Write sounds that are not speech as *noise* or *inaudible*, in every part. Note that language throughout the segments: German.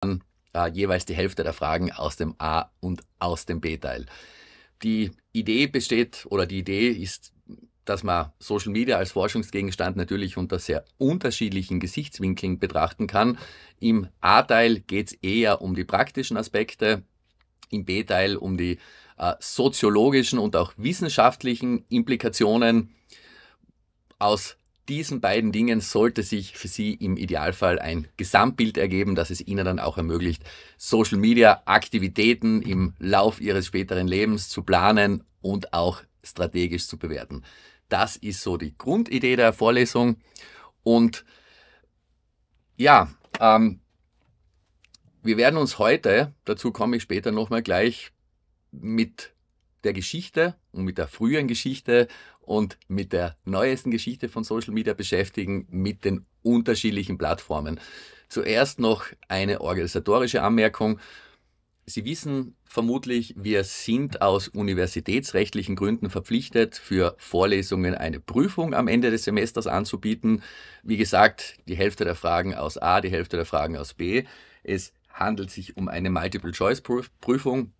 dann äh, jeweils die Hälfte der Fragen aus dem A und aus dem B-Teil. Die Idee besteht oder die Idee ist, dass man Social Media als Forschungsgegenstand natürlich unter sehr unterschiedlichen Gesichtswinkeln betrachten kann. Im A-Teil geht es eher um die praktischen Aspekte, im B-Teil um die äh, soziologischen und auch wissenschaftlichen Implikationen. Aus diesen beiden Dingen sollte sich für Sie im Idealfall ein Gesamtbild ergeben, das es Ihnen dann auch ermöglicht, Social-Media-Aktivitäten im Lauf Ihres späteren Lebens zu planen und auch strategisch zu bewerten. Das ist so die Grundidee der Vorlesung. Und ja, ähm, wir werden uns heute, dazu komme ich später nochmal gleich, mit der Geschichte und mit der frühen Geschichte und mit der neuesten Geschichte von Social Media beschäftigen, mit den unterschiedlichen Plattformen. Zuerst noch eine organisatorische Anmerkung. Sie wissen vermutlich, wir sind aus universitätsrechtlichen Gründen verpflichtet, für Vorlesungen eine Prüfung am Ende des Semesters anzubieten. Wie gesagt, die Hälfte der Fragen aus A, die Hälfte der Fragen aus B. Es handelt sich um eine Multiple-Choice-Prüfung.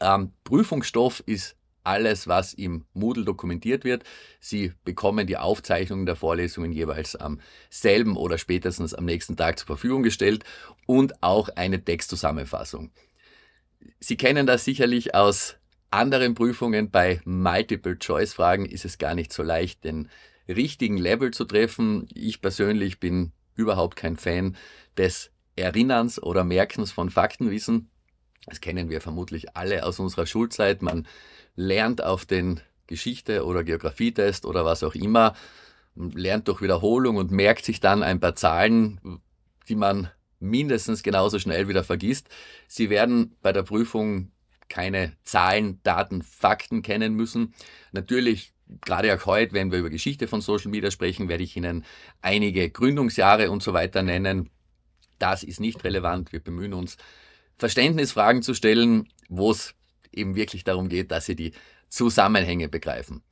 Ähm, Prüfungsstoff ist alles, was im Moodle dokumentiert wird. Sie bekommen die Aufzeichnungen der Vorlesungen jeweils am selben oder spätestens am nächsten Tag zur Verfügung gestellt und auch eine Textzusammenfassung. Sie kennen das sicherlich aus anderen Prüfungen. Bei Multiple-Choice-Fragen ist es gar nicht so leicht, den richtigen Level zu treffen. Ich persönlich bin überhaupt kein Fan des Erinnerns oder Merkens von Faktenwissen. Das kennen wir vermutlich alle aus unserer Schulzeit. Man lernt auf den Geschichte- oder Geografietest oder was auch immer, lernt durch Wiederholung und merkt sich dann ein paar Zahlen, die man mindestens genauso schnell wieder vergisst. Sie werden bei der Prüfung keine Zahlen, Daten, Fakten kennen müssen. Natürlich, gerade auch heute, wenn wir über Geschichte von Social Media sprechen, werde ich Ihnen einige Gründungsjahre und so weiter nennen. Das ist nicht relevant. Wir bemühen uns, Verständnisfragen zu stellen, wo es eben wirklich darum geht, dass sie die Zusammenhänge begreifen.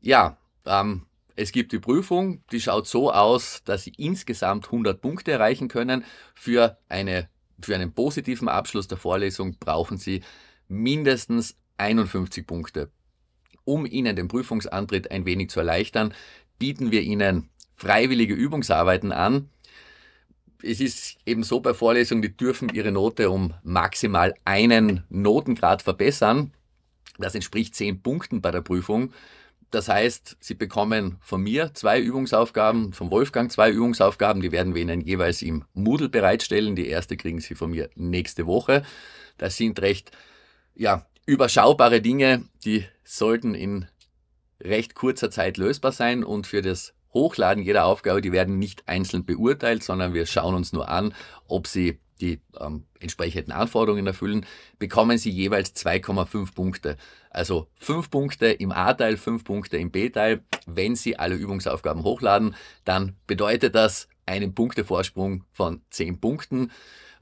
Ja, ähm, es gibt die Prüfung, die schaut so aus, dass Sie insgesamt 100 Punkte erreichen können. Für, eine, für einen positiven Abschluss der Vorlesung brauchen Sie mindestens 51 Punkte. Um Ihnen den Prüfungsantritt ein wenig zu erleichtern, bieten wir Ihnen freiwillige Übungsarbeiten an es ist eben so bei Vorlesungen, die dürfen ihre Note um maximal einen Notengrad verbessern. Das entspricht zehn Punkten bei der Prüfung. Das heißt, Sie bekommen von mir zwei Übungsaufgaben, von Wolfgang zwei Übungsaufgaben, die werden wir Ihnen jeweils im Moodle bereitstellen. Die erste kriegen Sie von mir nächste Woche. Das sind recht ja, überschaubare Dinge, die sollten in recht kurzer Zeit lösbar sein und für das Hochladen jeder Aufgabe, die werden nicht einzeln beurteilt, sondern wir schauen uns nur an, ob sie die ähm, entsprechenden Anforderungen erfüllen, bekommen sie jeweils 2,5 Punkte. Also 5 Punkte im A-Teil, 5 Punkte im B-Teil. Wenn Sie alle Übungsaufgaben hochladen, dann bedeutet das einen Punktevorsprung von 10 Punkten.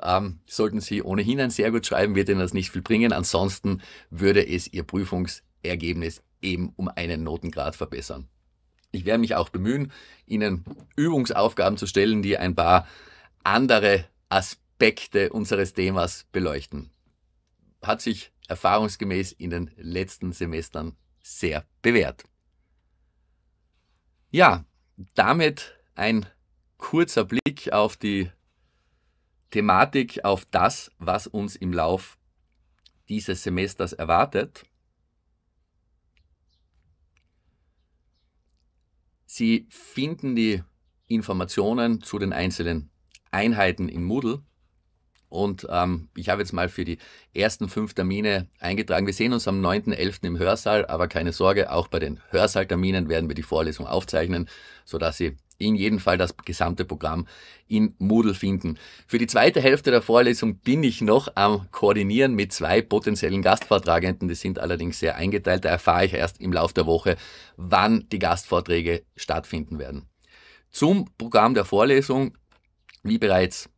Ähm, sollten Sie ohnehin ein sehr gut schreiben, wird Ihnen das nicht viel bringen. Ansonsten würde es Ihr Prüfungsergebnis eben um einen Notengrad verbessern. Ich werde mich auch bemühen, Ihnen Übungsaufgaben zu stellen, die ein paar andere Aspekte unseres Themas beleuchten. Hat sich erfahrungsgemäß in den letzten Semestern sehr bewährt. Ja, damit ein kurzer Blick auf die Thematik, auf das, was uns im Lauf dieses Semesters erwartet. Sie finden die Informationen zu den einzelnen Einheiten im Moodle. Und ähm, ich habe jetzt mal für die ersten fünf Termine eingetragen. Wir sehen uns am 9.11. im Hörsaal, aber keine Sorge, auch bei den Hörsaalterminen werden wir die Vorlesung aufzeichnen, sodass Sie in jedem Fall das gesamte Programm in Moodle finden. Für die zweite Hälfte der Vorlesung bin ich noch am Koordinieren mit zwei potenziellen Gastvortragenden. Die sind allerdings sehr eingeteilt. Da erfahre ich erst im Laufe der Woche, wann die Gastvorträge stattfinden werden. Zum Programm der Vorlesung, wie bereits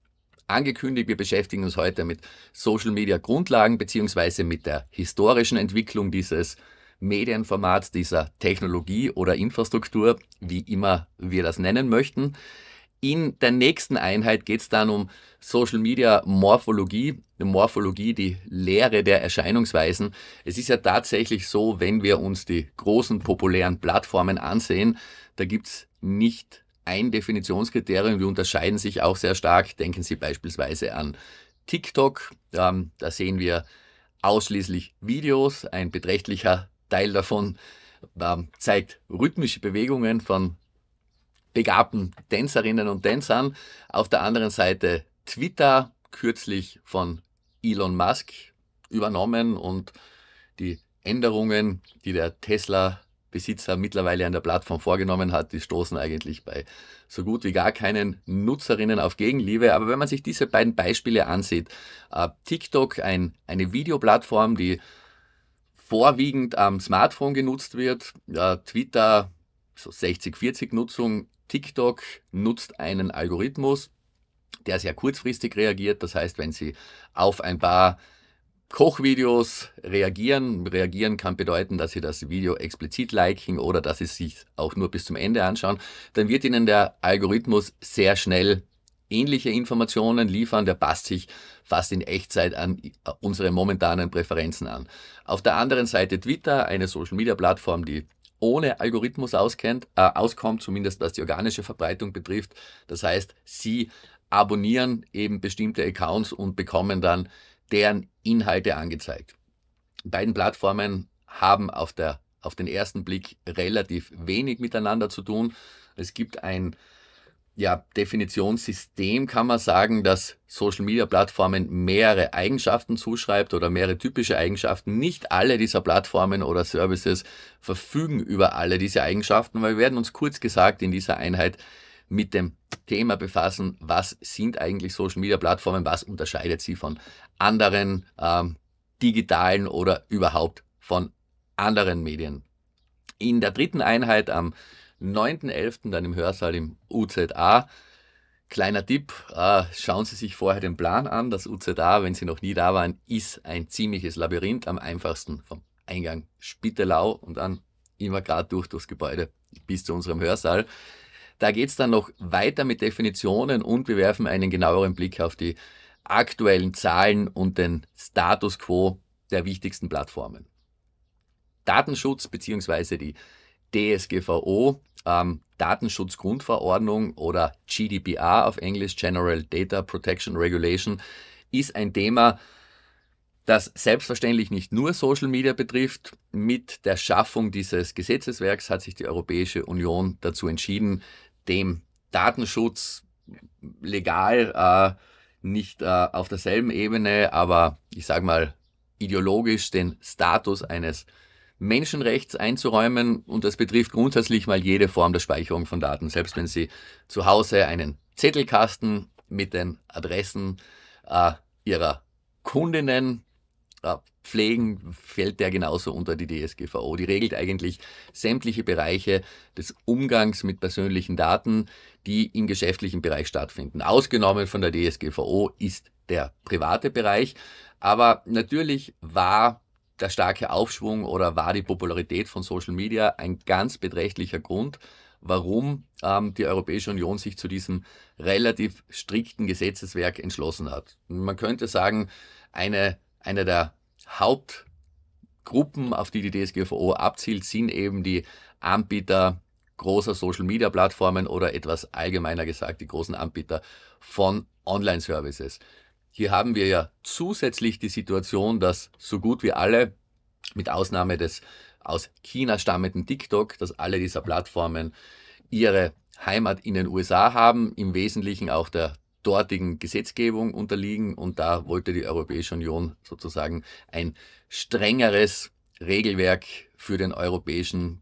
angekündigt, wir beschäftigen uns heute mit Social Media Grundlagen bzw. mit der historischen Entwicklung dieses Medienformat, dieser Technologie oder Infrastruktur, wie immer wir das nennen möchten. In der nächsten Einheit geht es dann um Social Media Morphologie, Morphologie, die Lehre der Erscheinungsweisen. Es ist ja tatsächlich so, wenn wir uns die großen populären Plattformen ansehen, da gibt es nicht ein Definitionskriterium, die unterscheiden sich auch sehr stark. Denken Sie beispielsweise an TikTok, ähm, da sehen wir ausschließlich Videos, ein beträchtlicher Teil davon ähm, zeigt rhythmische Bewegungen von begabten Tänzerinnen und Tänzern. Auf der anderen Seite Twitter, kürzlich von Elon Musk übernommen und die Änderungen, die der Tesla-Besitzer mittlerweile an der Plattform vorgenommen hat, die stoßen eigentlich bei so gut wie gar keinen Nutzerinnen auf Gegenliebe. Aber wenn man sich diese beiden Beispiele ansieht, äh, TikTok, ein, eine Videoplattform, die vorwiegend am Smartphone genutzt wird. Ja, Twitter, so 60-40 Nutzung. TikTok nutzt einen Algorithmus, der sehr kurzfristig reagiert. Das heißt, wenn Sie auf ein paar Kochvideos reagieren. Reagieren kann bedeuten, dass Sie das Video explizit liken oder dass Sie sich auch nur bis zum Ende anschauen. Dann wird Ihnen der Algorithmus sehr schnell ähnliche Informationen liefern, der passt sich fast in Echtzeit an äh, unsere momentanen Präferenzen an. Auf der anderen Seite Twitter, eine Social-Media-Plattform, die ohne Algorithmus auskennt, äh, auskommt, zumindest was die organische Verbreitung betrifft. Das heißt, sie abonnieren eben bestimmte Accounts und bekommen dann deren Inhalte angezeigt. Beiden Plattformen haben auf, der, auf den ersten Blick relativ wenig miteinander zu tun. Es gibt ein ja, Definitionssystem kann man sagen, dass Social Media Plattformen mehrere Eigenschaften zuschreibt oder mehrere typische Eigenschaften. Nicht alle dieser Plattformen oder Services verfügen über alle diese Eigenschaften, weil wir werden uns kurz gesagt in dieser Einheit mit dem Thema befassen, was sind eigentlich Social Media Plattformen, was unterscheidet sie von anderen ähm, digitalen oder überhaupt von anderen Medien. In der dritten Einheit am ähm, 9.11. dann im Hörsaal im UZA. Kleiner Tipp, äh, schauen Sie sich vorher den Plan an. Das UZA, wenn Sie noch nie da waren, ist ein ziemliches Labyrinth. Am einfachsten vom Eingang Spittelau und dann immer gerade durch das Gebäude bis zu unserem Hörsaal. Da geht es dann noch weiter mit Definitionen und wir werfen einen genaueren Blick auf die aktuellen Zahlen und den Status quo der wichtigsten Plattformen. Datenschutz bzw. die DSGVO, ähm, Datenschutzgrundverordnung oder GDPR auf Englisch, General Data Protection Regulation, ist ein Thema, das selbstverständlich nicht nur Social Media betrifft. Mit der Schaffung dieses Gesetzeswerks hat sich die Europäische Union dazu entschieden, dem Datenschutz legal äh, nicht äh, auf derselben Ebene, aber ich sage mal ideologisch den Status eines Menschenrechts einzuräumen und das betrifft grundsätzlich mal jede Form der Speicherung von Daten, selbst wenn Sie zu Hause einen Zettelkasten mit den Adressen äh, Ihrer Kundinnen äh, pflegen, fällt der genauso unter die DSGVO. Die regelt eigentlich sämtliche Bereiche des Umgangs mit persönlichen Daten, die im geschäftlichen Bereich stattfinden. Ausgenommen von der DSGVO ist der private Bereich, aber natürlich war der starke Aufschwung oder war die Popularität von Social Media ein ganz beträchtlicher Grund, warum ähm, die Europäische Union sich zu diesem relativ strikten Gesetzeswerk entschlossen hat. Man könnte sagen, eine, eine der Hauptgruppen, auf die die DSGVO abzielt, sind eben die Anbieter großer Social-Media-Plattformen oder etwas allgemeiner gesagt die großen Anbieter von Online-Services. Hier haben wir ja zusätzlich die Situation, dass so gut wie alle, mit Ausnahme des aus China stammenden TikTok, dass alle dieser Plattformen ihre Heimat in den USA haben, im Wesentlichen auch der dortigen Gesetzgebung unterliegen und da wollte die Europäische Union sozusagen ein strengeres Regelwerk für den europäischen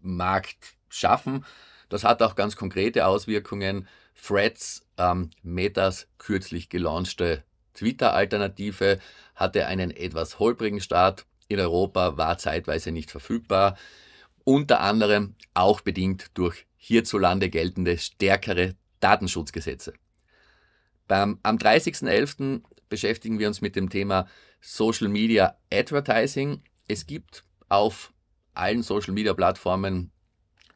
Markt schaffen. Das hat auch ganz konkrete Auswirkungen. Threads, ähm, Metas kürzlich gelaunchte Twitter-Alternative hatte einen etwas holprigen Start in Europa, war zeitweise nicht verfügbar, unter anderem auch bedingt durch hierzulande geltende stärkere Datenschutzgesetze. Beim, am 30.11. beschäftigen wir uns mit dem Thema Social Media Advertising. Es gibt auf allen Social Media Plattformen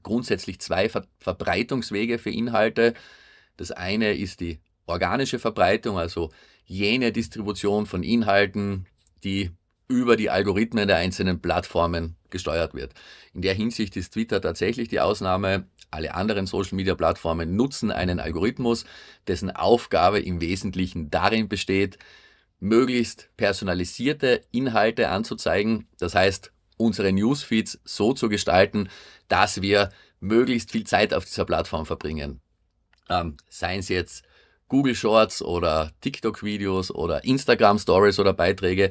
grundsätzlich zwei Ver Verbreitungswege für Inhalte. Das eine ist die organische Verbreitung, also jene Distribution von Inhalten, die über die Algorithmen der einzelnen Plattformen gesteuert wird. In der Hinsicht ist Twitter tatsächlich die Ausnahme. Alle anderen Social-Media-Plattformen nutzen einen Algorithmus, dessen Aufgabe im Wesentlichen darin besteht, möglichst personalisierte Inhalte anzuzeigen. Das heißt, unsere Newsfeeds so zu gestalten, dass wir möglichst viel Zeit auf dieser Plattform verbringen. Ähm, seien es jetzt Google Shorts oder TikTok-Videos oder Instagram-Stories oder Beiträge,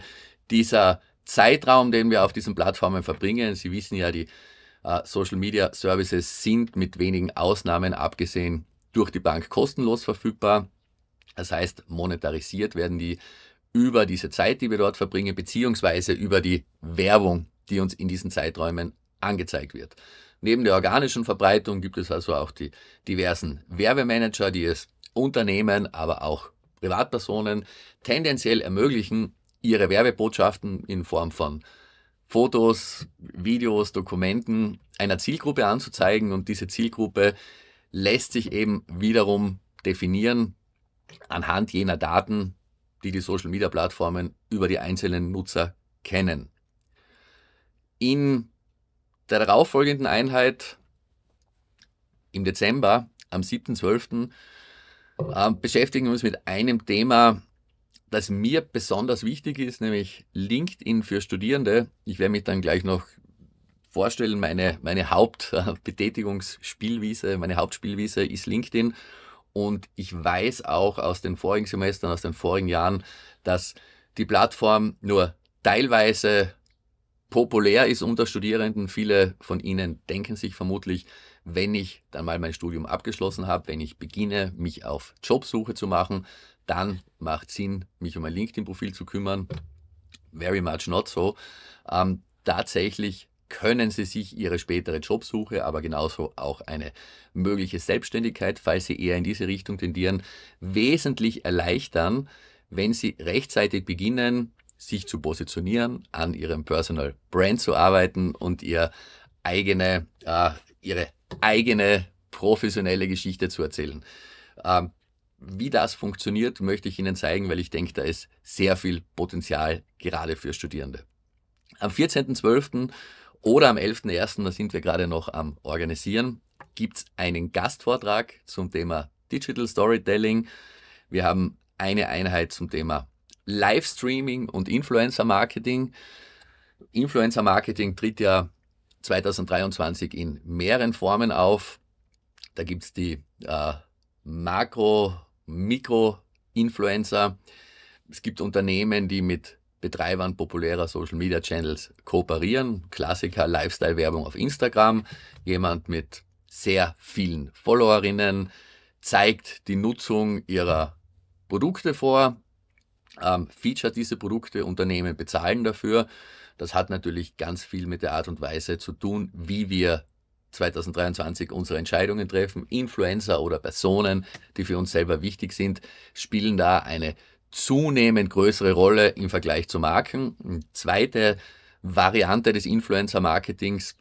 dieser Zeitraum, den wir auf diesen Plattformen verbringen, Sie wissen ja, die äh, Social Media Services sind mit wenigen Ausnahmen abgesehen durch die Bank kostenlos verfügbar. Das heißt, monetarisiert werden die über diese Zeit, die wir dort verbringen, beziehungsweise über die Werbung, die uns in diesen Zeiträumen angezeigt wird. Neben der organischen Verbreitung gibt es also auch die diversen Werbemanager, die es Unternehmen, aber auch Privatpersonen tendenziell ermöglichen, ihre Werbebotschaften in Form von Fotos, Videos, Dokumenten einer Zielgruppe anzuzeigen und diese Zielgruppe lässt sich eben wiederum definieren anhand jener Daten, die die Social-Media-Plattformen über die einzelnen Nutzer kennen. In der darauffolgenden Einheit im Dezember, am 7.12., äh, beschäftigen uns mit einem Thema, das mir besonders wichtig ist, nämlich LinkedIn für Studierende. Ich werde mich dann gleich noch vorstellen, meine, meine Hauptbetätigungsspielwiese, meine Hauptspielwiese ist LinkedIn. Und ich weiß auch aus den vorigen Semestern, aus den vorigen Jahren, dass die Plattform nur teilweise populär ist unter Studierenden. Viele von ihnen denken sich vermutlich, wenn ich dann mal mein Studium abgeschlossen habe, wenn ich beginne, mich auf Jobsuche zu machen, dann macht Sinn, mich um mein LinkedIn-Profil zu kümmern. Very much not so. Ähm, tatsächlich können Sie sich Ihre spätere Jobsuche, aber genauso auch eine mögliche Selbstständigkeit, falls Sie eher in diese Richtung tendieren, wesentlich erleichtern, wenn Sie rechtzeitig beginnen, sich zu positionieren, an Ihrem Personal Brand zu arbeiten und Ihr eigene, äh, Ihre eigene professionelle Geschichte zu erzählen. Ähm, wie das funktioniert, möchte ich Ihnen zeigen, weil ich denke, da ist sehr viel Potenzial gerade für Studierende. Am 14.12. oder am 11.01., da sind wir gerade noch am Organisieren, gibt es einen Gastvortrag zum Thema Digital Storytelling. Wir haben eine Einheit zum Thema Livestreaming und Influencer Marketing. Influencer Marketing tritt ja 2023 in mehreren Formen auf. Da gibt es die äh, Makro-, Mikro-Influencer. Es gibt Unternehmen, die mit Betreibern populärer Social Media Channels kooperieren. Klassiker Lifestyle-Werbung auf Instagram. Jemand mit sehr vielen Followerinnen zeigt die Nutzung ihrer Produkte vor, ähm, featuret diese Produkte, Unternehmen bezahlen dafür das hat natürlich ganz viel mit der Art und Weise zu tun, wie wir 2023 unsere Entscheidungen treffen. Influencer oder Personen, die für uns selber wichtig sind, spielen da eine zunehmend größere Rolle im Vergleich zu Marken. Eine zweite Variante des Influencer-Marketings,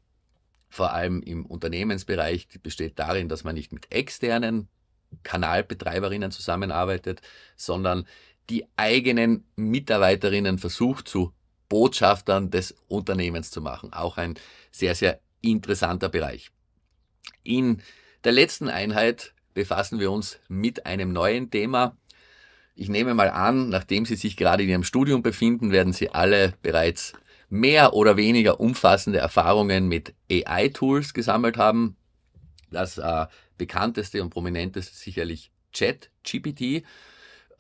vor allem im Unternehmensbereich, besteht darin, dass man nicht mit externen Kanalbetreiberinnen zusammenarbeitet, sondern die eigenen Mitarbeiterinnen versucht zu Botschaftern des Unternehmens zu machen. Auch ein sehr, sehr interessanter Bereich. In der letzten Einheit befassen wir uns mit einem neuen Thema. Ich nehme mal an, nachdem Sie sich gerade in Ihrem Studium befinden, werden Sie alle bereits mehr oder weniger umfassende Erfahrungen mit AI-Tools gesammelt haben. Das äh, bekannteste und prominenteste sicherlich ChatGPT.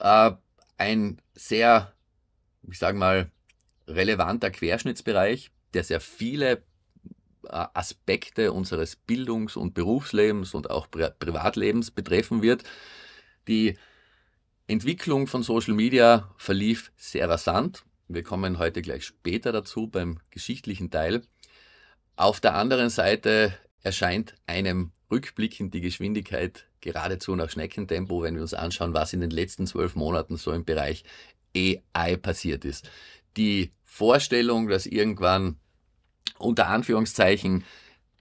Äh, ein sehr, ich sage mal, relevanter Querschnittsbereich, der sehr viele äh, Aspekte unseres Bildungs- und Berufslebens und auch Pri Privatlebens betreffen wird. Die Entwicklung von Social Media verlief sehr rasant. Wir kommen heute gleich später dazu beim geschichtlichen Teil. Auf der anderen Seite erscheint einem rückblickend die Geschwindigkeit geradezu nach Schneckentempo, wenn wir uns anschauen, was in den letzten zwölf Monaten so im Bereich AI passiert ist die Vorstellung, dass irgendwann unter Anführungszeichen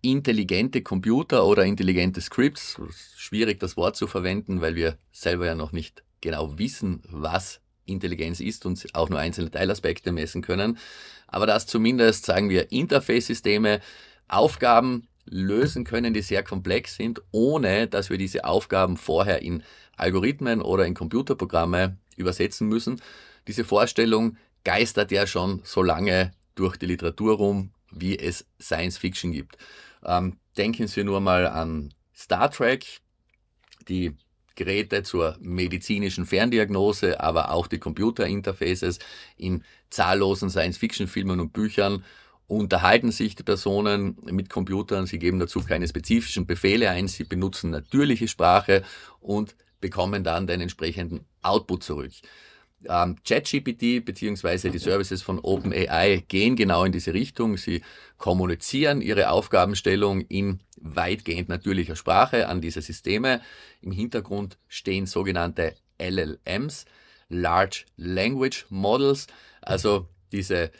intelligente Computer oder intelligente Scripts, schwierig das Wort zu verwenden, weil wir selber ja noch nicht genau wissen, was Intelligenz ist und auch nur einzelne Teilaspekte messen können, aber dass zumindest, sagen wir, Interface-Systeme Aufgaben lösen können, die sehr komplex sind, ohne dass wir diese Aufgaben vorher in Algorithmen oder in Computerprogramme übersetzen müssen. Diese Vorstellung geistert ja schon so lange durch die Literatur rum, wie es Science Fiction gibt. Ähm, denken Sie nur mal an Star Trek, die Geräte zur medizinischen Ferndiagnose, aber auch die Computerinterfaces in zahllosen Science-Fiction-Filmen und Büchern unterhalten sich die Personen mit Computern, sie geben dazu keine spezifischen Befehle ein, sie benutzen natürliche Sprache und bekommen dann den entsprechenden Output zurück ähm, ChatGPT bzw. die Services von OpenAI gehen genau in diese Richtung. Sie kommunizieren ihre Aufgabenstellung in weitgehend natürlicher Sprache an diese Systeme. Im Hintergrund stehen sogenannte LLMs, Large Language Models, also diese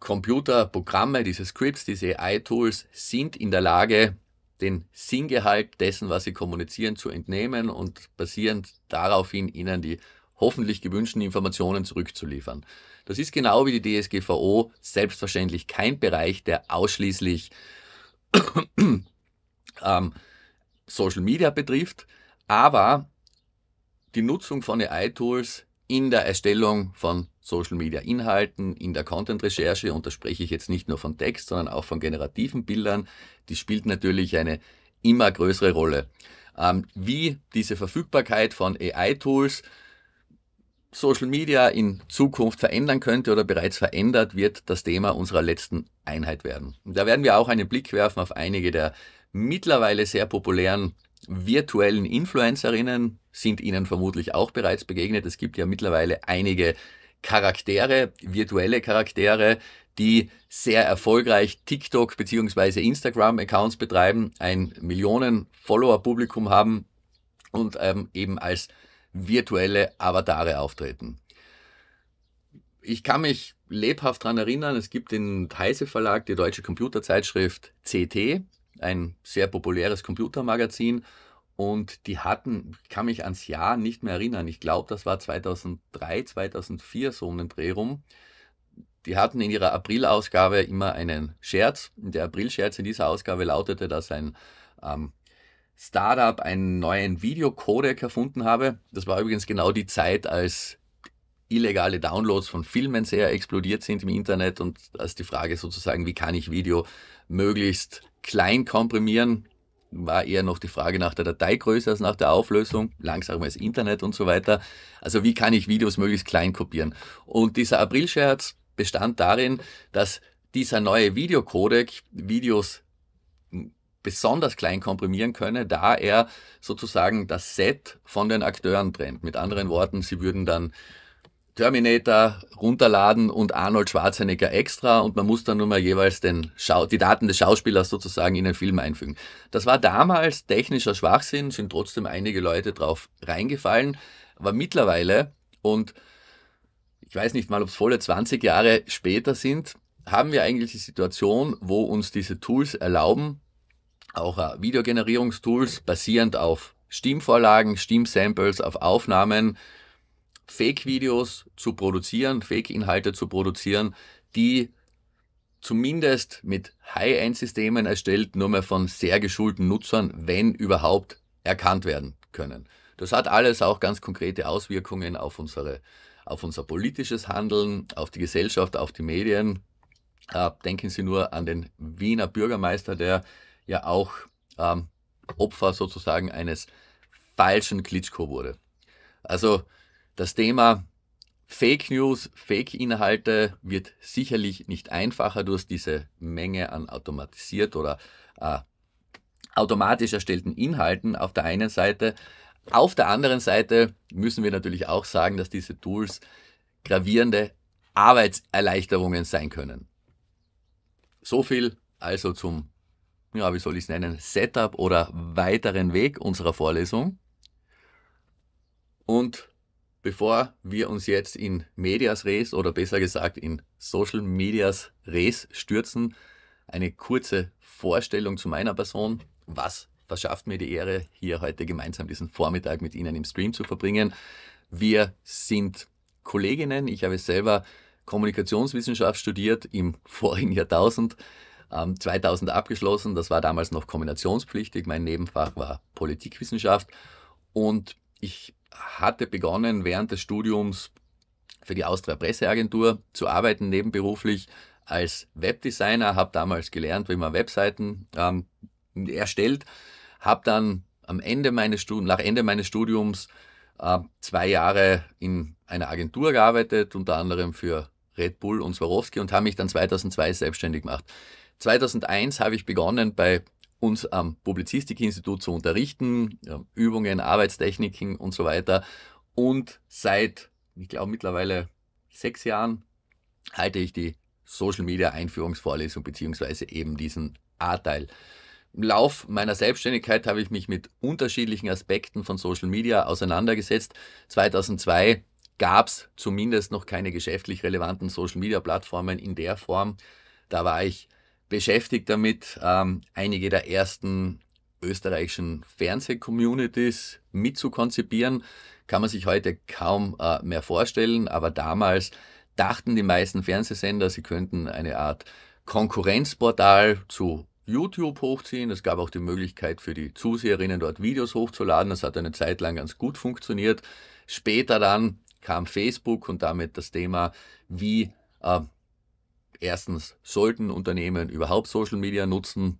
Computerprogramme, diese Scripts, diese AI-Tools sind in der Lage, den Sinngehalt dessen, was sie kommunizieren, zu entnehmen und basierend daraufhin ihnen die hoffentlich gewünschten Informationen zurückzuliefern. Das ist genau wie die DSGVO selbstverständlich kein Bereich, der ausschließlich *coughs* ähm, Social Media betrifft, aber die Nutzung von AI-Tools in der Erstellung von Social Media Inhalten, in der Content Recherche, und da spreche ich jetzt nicht nur von Text, sondern auch von generativen Bildern, die spielt natürlich eine immer größere Rolle. Ähm, wie diese Verfügbarkeit von AI-Tools Social Media in Zukunft verändern könnte oder bereits verändert, wird das Thema unserer letzten Einheit werden. Da werden wir auch einen Blick werfen auf einige der mittlerweile sehr populären virtuellen Influencerinnen, sind Ihnen vermutlich auch bereits begegnet. Es gibt ja mittlerweile einige Charaktere, virtuelle Charaktere, die sehr erfolgreich TikTok bzw. Instagram-Accounts betreiben, ein Millionen-Follower-Publikum haben und ähm, eben als virtuelle Avatare auftreten. Ich kann mich lebhaft daran erinnern, es gibt den Heise Verlag die deutsche Computerzeitschrift CT, ein sehr populäres Computermagazin. Und die hatten, ich kann mich ans Jahr nicht mehr erinnern, ich glaube, das war 2003, 2004 so um Dreh rum. Die hatten in ihrer April-Ausgabe immer einen Scherz. Der April-Scherz in dieser Ausgabe lautete, dass ein ähm, Startup einen neuen Videocodec erfunden habe. Das war übrigens genau die Zeit, als illegale Downloads von Filmen sehr explodiert sind im Internet und als die Frage sozusagen, wie kann ich Video möglichst klein komprimieren, war eher noch die Frage nach der Dateigröße als nach der Auflösung, langsames Internet und so weiter. Also wie kann ich Videos möglichst klein kopieren? Und dieser April-Scherz bestand darin, dass dieser neue Videocodec Videos besonders klein komprimieren könne, da er sozusagen das Set von den Akteuren trennt. Mit anderen Worten, sie würden dann Terminator runterladen und Arnold Schwarzenegger extra und man muss dann nur mal jeweils den Schau die Daten des Schauspielers sozusagen in den Film einfügen. Das war damals technischer Schwachsinn, sind trotzdem einige Leute drauf reingefallen, aber mittlerweile und ich weiß nicht mal, ob es volle 20 Jahre später sind, haben wir eigentlich die Situation, wo uns diese Tools erlauben, auch äh, Videogenerierungstools basierend auf Steam-Vorlagen, Steam-Samples, auf Aufnahmen, Fake-Videos zu produzieren, Fake-Inhalte zu produzieren, die zumindest mit High-End-Systemen erstellt, nur mehr von sehr geschulten Nutzern, wenn überhaupt, erkannt werden können. Das hat alles auch ganz konkrete Auswirkungen auf, unsere, auf unser politisches Handeln, auf die Gesellschaft, auf die Medien. Äh, denken Sie nur an den Wiener Bürgermeister, der ja auch ähm, Opfer sozusagen eines falschen Klitschko wurde. Also das Thema Fake News, Fake-Inhalte wird sicherlich nicht einfacher durch diese Menge an automatisiert oder äh, automatisch erstellten Inhalten auf der einen Seite. Auf der anderen Seite müssen wir natürlich auch sagen, dass diese Tools gravierende Arbeitserleichterungen sein können. So viel also zum ja, wie soll ich es nennen, Setup oder weiteren Weg unserer Vorlesung. Und bevor wir uns jetzt in Medias Res oder besser gesagt in Social Medias Res stürzen, eine kurze Vorstellung zu meiner Person. Was verschafft mir die Ehre, hier heute gemeinsam diesen Vormittag mit Ihnen im Stream zu verbringen? Wir sind Kolleginnen. Ich habe selber Kommunikationswissenschaft studiert im vorigen Jahrtausend ähm, 2000 abgeschlossen. Das war damals noch kombinationspflichtig. Mein Nebenfach war Politikwissenschaft. Und ich hatte begonnen, während des Studiums für die Austria Presseagentur zu arbeiten, nebenberuflich als Webdesigner. Habe damals gelernt, wie man Webseiten ähm, erstellt. Habe dann am Ende meines Studiums, nach Ende meines Studiums äh, zwei Jahre in einer Agentur gearbeitet, unter anderem für Red Bull und Swarovski und habe mich dann 2002 selbstständig gemacht. 2001 habe ich begonnen, bei uns am Publizistikinstitut zu unterrichten, Übungen, Arbeitstechniken und so weiter. Und seit, ich glaube, mittlerweile sechs Jahren halte ich die Social Media Einführungsvorlesung beziehungsweise eben diesen A-Teil. Im Lauf meiner Selbstständigkeit habe ich mich mit unterschiedlichen Aspekten von Social Media auseinandergesetzt. 2002 gab es zumindest noch keine geschäftlich relevanten Social Media Plattformen in der Form. Da war ich beschäftigt damit, ähm, einige der ersten österreichischen Fernsehcommunities mitzukonzipieren. Kann man sich heute kaum äh, mehr vorstellen, aber damals dachten die meisten Fernsehsender, sie könnten eine Art Konkurrenzportal zu YouTube hochziehen. Es gab auch die Möglichkeit für die Zuseherinnen dort Videos hochzuladen. Das hat eine Zeit lang ganz gut funktioniert. Später dann kam Facebook und damit das Thema, wie äh, erstens, sollten Unternehmen überhaupt Social Media nutzen?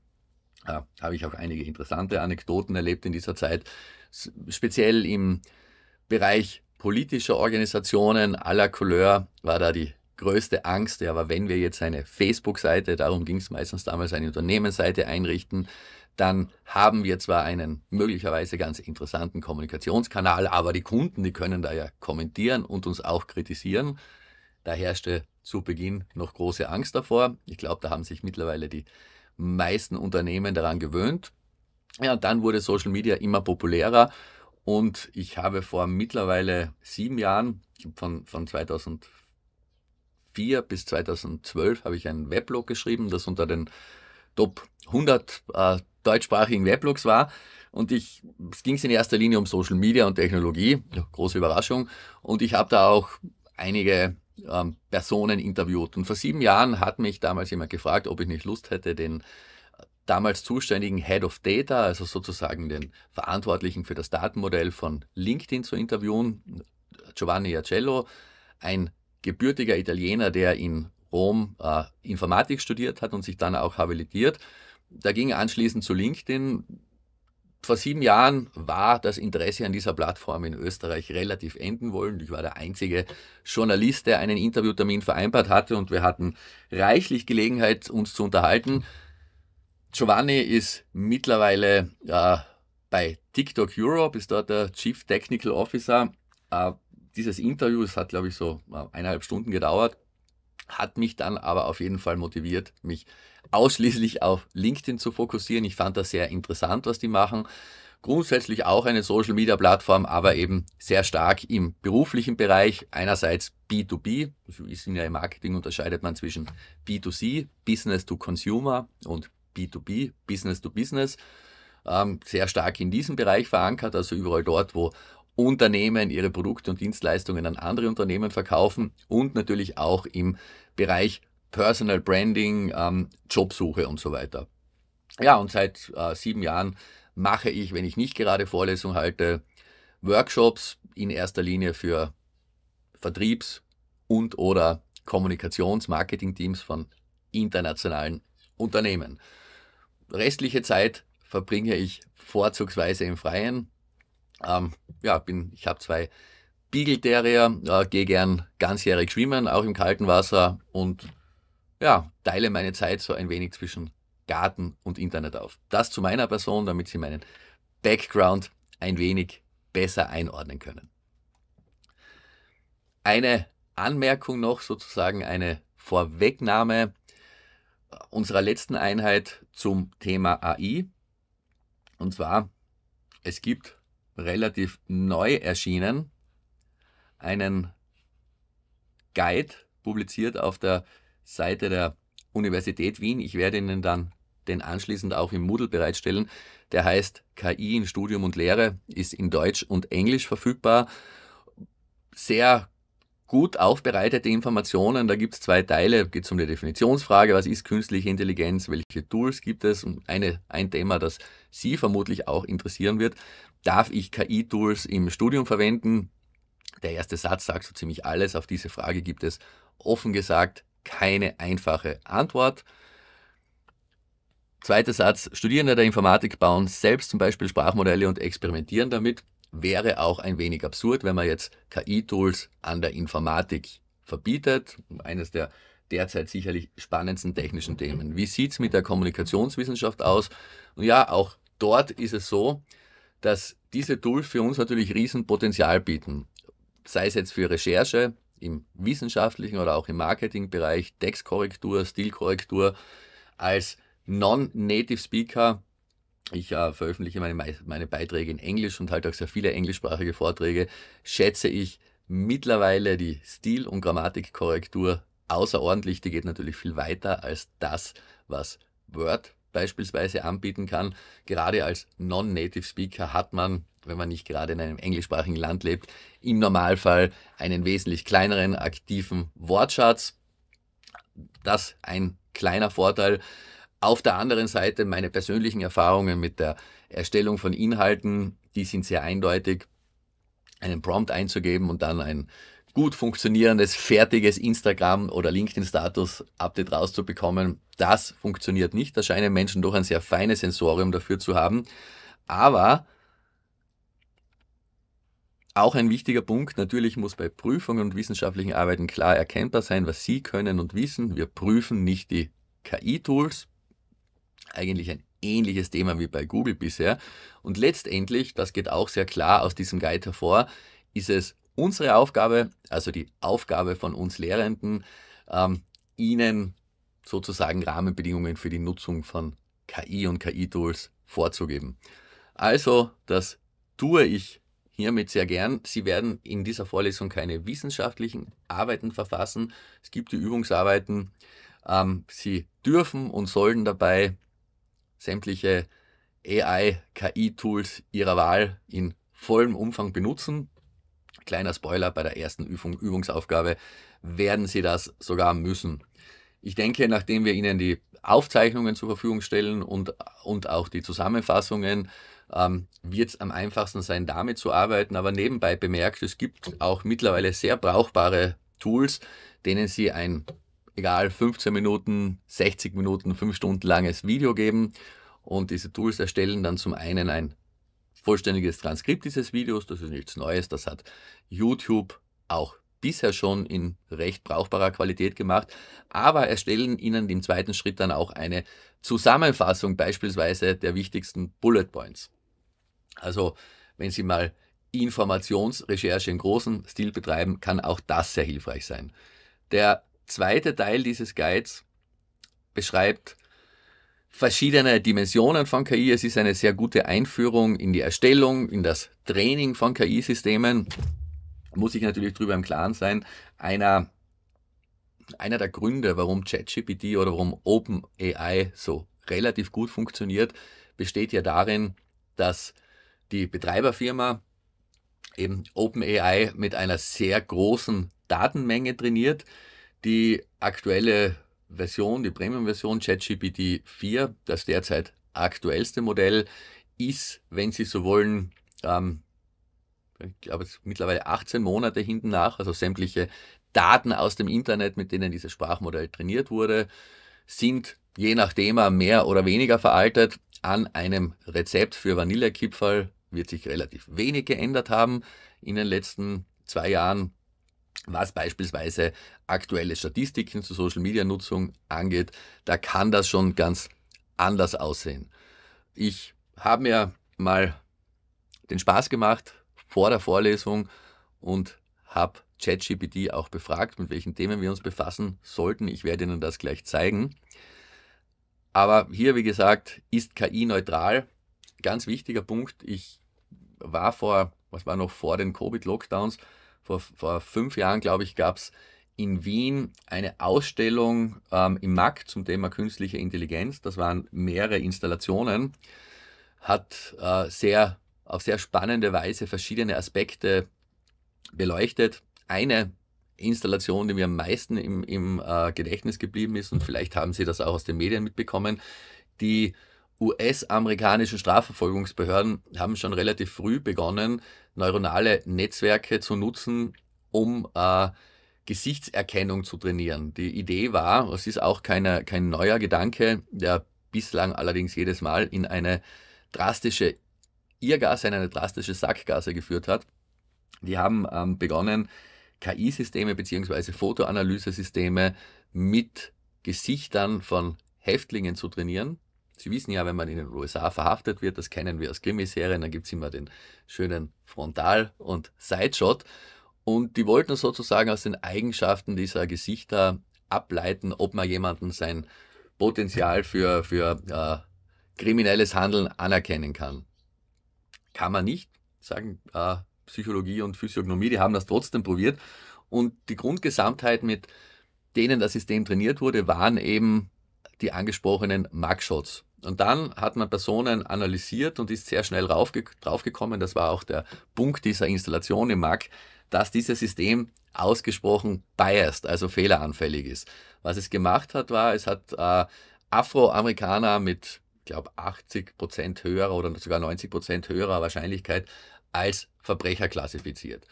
Da ah, habe ich auch einige interessante Anekdoten erlebt in dieser Zeit, speziell im Bereich politischer Organisationen aller Couleur war da die größte Angst, ja, aber wenn wir jetzt eine Facebook-Seite, darum ging es meistens damals, eine Unternehmensseite einrichten, dann haben wir zwar einen möglicherweise ganz interessanten Kommunikationskanal, aber die Kunden, die können da ja kommentieren und uns auch kritisieren. Da herrschte zu Beginn noch große Angst davor. Ich glaube, da haben sich mittlerweile die meisten Unternehmen daran gewöhnt. Ja, dann wurde Social Media immer populärer und ich habe vor mittlerweile sieben Jahren, von, von 2004 bis 2012, habe ich einen Weblog geschrieben, das unter den Top 100 äh, deutschsprachigen Weblogs war. Und ich, es ging in erster Linie um Social Media und Technologie, ja, große Überraschung. Und ich habe da auch einige ähm, Personen interviewt. Und vor sieben Jahren hat mich damals jemand gefragt, ob ich nicht Lust hätte, den äh, damals zuständigen Head of Data, also sozusagen den Verantwortlichen für das Datenmodell von LinkedIn zu interviewen, Giovanni Acello, ein gebürtiger Italiener, der in Rom äh, Informatik studiert hat und sich dann auch habilitiert. Da ging er anschließend zu LinkedIn, vor sieben Jahren war das Interesse an dieser Plattform in Österreich relativ enden wollen. Ich war der einzige Journalist, der einen Interviewtermin vereinbart hatte und wir hatten reichlich Gelegenheit, uns zu unterhalten. Giovanni ist mittlerweile äh, bei TikTok Europe, ist dort der Chief Technical Officer. Äh, dieses Interview, es hat glaube ich so ah, eineinhalb Stunden gedauert, hat mich dann aber auf jeden Fall motiviert, mich ausschließlich auf LinkedIn zu fokussieren. Ich fand das sehr interessant, was die machen. Grundsätzlich auch eine Social-Media-Plattform, aber eben sehr stark im beruflichen Bereich. Einerseits B2B, das ist in im Marketing unterscheidet man zwischen B2C, Business to Consumer und B2B, Business to Business. Ähm, sehr stark in diesem Bereich verankert, also überall dort, wo Unternehmen ihre Produkte und Dienstleistungen an andere Unternehmen verkaufen und natürlich auch im Bereich Personal Branding, ähm, Jobsuche und so weiter. Ja, und seit äh, sieben Jahren mache ich, wenn ich nicht gerade Vorlesung halte, Workshops in erster Linie für Vertriebs- und oder kommunikations marketing teams von internationalen Unternehmen. Restliche Zeit verbringe ich vorzugsweise im Freien. Ähm, ja, bin, ich habe zwei Spiegelterrier, äh, gehe gern ganzjährig schwimmen, auch im kalten Wasser und ja, teile meine Zeit so ein wenig zwischen Garten und Internet auf. Das zu meiner Person, damit Sie meinen Background ein wenig besser einordnen können. Eine Anmerkung noch, sozusagen eine Vorwegnahme unserer letzten Einheit zum Thema AI. Und zwar, es gibt relativ neu erschienen einen Guide publiziert auf der Seite der Universität Wien. Ich werde Ihnen dann den anschließend auch im Moodle bereitstellen. Der heißt KI in Studium und Lehre, ist in Deutsch und Englisch verfügbar. Sehr gut aufbereitete Informationen. Da gibt es zwei Teile. Geht es um die Definitionsfrage, was ist künstliche Intelligenz, welche Tools gibt es? Und eine, ein Thema, das Sie vermutlich auch interessieren wird. Darf ich KI-Tools im Studium verwenden? Der erste Satz sagt so ziemlich alles. Auf diese Frage gibt es offen gesagt keine einfache Antwort. Zweiter Satz, Studierende der Informatik bauen selbst zum Beispiel Sprachmodelle und experimentieren damit. Wäre auch ein wenig absurd, wenn man jetzt KI-Tools an der Informatik verbietet. Eines der derzeit sicherlich spannendsten technischen Themen. Wie sieht es mit der Kommunikationswissenschaft aus? Und ja, auch dort ist es so, dass diese Tools für uns natürlich Riesenpotenzial bieten sei es jetzt für Recherche im wissenschaftlichen oder auch im Marketingbereich, Textkorrektur, Stilkorrektur, als Non-Native Speaker. Ich äh, veröffentliche meine, meine Beiträge in Englisch und halte auch sehr viele englischsprachige Vorträge. Schätze ich mittlerweile die Stil- und Grammatikkorrektur außerordentlich. Die geht natürlich viel weiter als das, was Word beispielsweise anbieten kann. Gerade als Non-Native Speaker hat man, wenn man nicht gerade in einem englischsprachigen Land lebt, im Normalfall einen wesentlich kleineren aktiven Wortschatz. Das ein kleiner Vorteil. Auf der anderen Seite meine persönlichen Erfahrungen mit der Erstellung von Inhalten, die sind sehr eindeutig. Einen Prompt einzugeben und dann ein gut funktionierendes, fertiges Instagram- oder LinkedIn-Status-Update rauszubekommen, das funktioniert nicht. Da scheinen Menschen doch ein sehr feines Sensorium dafür zu haben. Aber auch ein wichtiger Punkt, natürlich muss bei Prüfungen und wissenschaftlichen Arbeiten klar erkennbar sein, was Sie können und wissen. Wir prüfen nicht die KI-Tools. Eigentlich ein ähnliches Thema wie bei Google bisher. Und letztendlich, das geht auch sehr klar aus diesem Guide hervor, ist es unsere Aufgabe, also die Aufgabe von uns Lehrenden, ähm, Ihnen sozusagen Rahmenbedingungen für die Nutzung von KI und KI-Tools vorzugeben. Also, das tue ich hiermit sehr gern. Sie werden in dieser Vorlesung keine wissenschaftlichen Arbeiten verfassen. Es gibt die Übungsarbeiten. Ähm, Sie dürfen und sollen dabei sämtliche AI-KI-Tools Ihrer Wahl in vollem Umfang benutzen. Kleiner Spoiler, bei der ersten Übung, Übungsaufgabe werden Sie das sogar müssen. Ich denke, nachdem wir Ihnen die Aufzeichnungen zur Verfügung stellen und, und auch die Zusammenfassungen, ähm, wird es am einfachsten sein, damit zu arbeiten. Aber nebenbei bemerkt, es gibt auch mittlerweile sehr brauchbare Tools, denen Sie ein, egal, 15 Minuten, 60 Minuten, 5 Stunden langes Video geben. Und diese Tools erstellen dann zum einen ein vollständiges Transkript dieses Videos, das ist nichts Neues, das hat YouTube auch bisher schon in recht brauchbarer Qualität gemacht, aber erstellen Ihnen im zweiten Schritt dann auch eine Zusammenfassung beispielsweise der wichtigsten Bullet Points. Also wenn Sie mal Informationsrecherche im großen Stil betreiben, kann auch das sehr hilfreich sein. Der zweite Teil dieses Guides beschreibt verschiedene Dimensionen von KI. Es ist eine sehr gute Einführung in die Erstellung, in das Training von KI-Systemen. Muss ich natürlich drüber im Klaren sein. Einer, einer der Gründe, warum ChatGPT oder warum OpenAI so relativ gut funktioniert, besteht ja darin, dass die Betreiberfirma eben OpenAI mit einer sehr großen Datenmenge trainiert, die aktuelle Version, die Premium-Version ChatGPT 4, das derzeit aktuellste Modell, ist, wenn Sie so wollen, ähm, ich glaube, es ist mittlerweile 18 Monate hinten nach, also sämtliche Daten aus dem Internet, mit denen dieses Sprachmodell trainiert wurde, sind je nach Thema mehr oder weniger veraltet. An einem Rezept für Vanillekipferl wird sich relativ wenig geändert haben in den letzten zwei Jahren. Was beispielsweise aktuelle Statistiken zur Social-Media-Nutzung angeht, da kann das schon ganz anders aussehen. Ich habe mir mal den Spaß gemacht vor der Vorlesung und habe ChatGPT auch befragt, mit welchen Themen wir uns befassen sollten. Ich werde Ihnen das gleich zeigen. Aber hier, wie gesagt, ist KI neutral. Ganz wichtiger Punkt. Ich war vor, was war noch vor den Covid-Lockdowns, vor, vor fünf Jahren, glaube ich, gab es in Wien eine Ausstellung ähm, im MAC zum Thema künstliche Intelligenz. Das waren mehrere Installationen, hat äh, sehr, auf sehr spannende Weise verschiedene Aspekte beleuchtet. Eine Installation, die mir am meisten im, im äh, Gedächtnis geblieben ist, und vielleicht haben Sie das auch aus den Medien mitbekommen, die US-amerikanischen Strafverfolgungsbehörden haben schon relativ früh begonnen, neuronale Netzwerke zu nutzen, um äh, Gesichtserkennung zu trainieren. Die Idee war, es ist auch keine, kein neuer Gedanke, der bislang allerdings jedes Mal in eine drastische Irrgasse, in eine drastische Sackgasse geführt hat. Die haben ähm, begonnen, KI-Systeme bzw. Fotoanalysesysteme mit Gesichtern von Häftlingen zu trainieren Sie wissen ja, wenn man in den USA verhaftet wird, das kennen wir aus Krimiserien, dann gibt es immer den schönen Frontal- und Sideshot. Und die wollten sozusagen aus den Eigenschaften dieser Gesichter ableiten, ob man jemanden sein Potenzial für, für äh, kriminelles Handeln anerkennen kann. Kann man nicht, sagen äh, Psychologie und Physiognomie, die haben das trotzdem probiert. Und die Grundgesamtheit, mit denen das System trainiert wurde, waren eben die angesprochenen Mugshots. Und dann hat man Personen analysiert und ist sehr schnell raufge draufgekommen, das war auch der Punkt dieser Installation im Mug, dass dieses System ausgesprochen biased, also fehleranfällig ist. Was es gemacht hat, war, es hat äh, Afroamerikaner mit, glaube 80 Prozent höherer oder sogar 90 Prozent höherer Wahrscheinlichkeit als Verbrecher klassifiziert.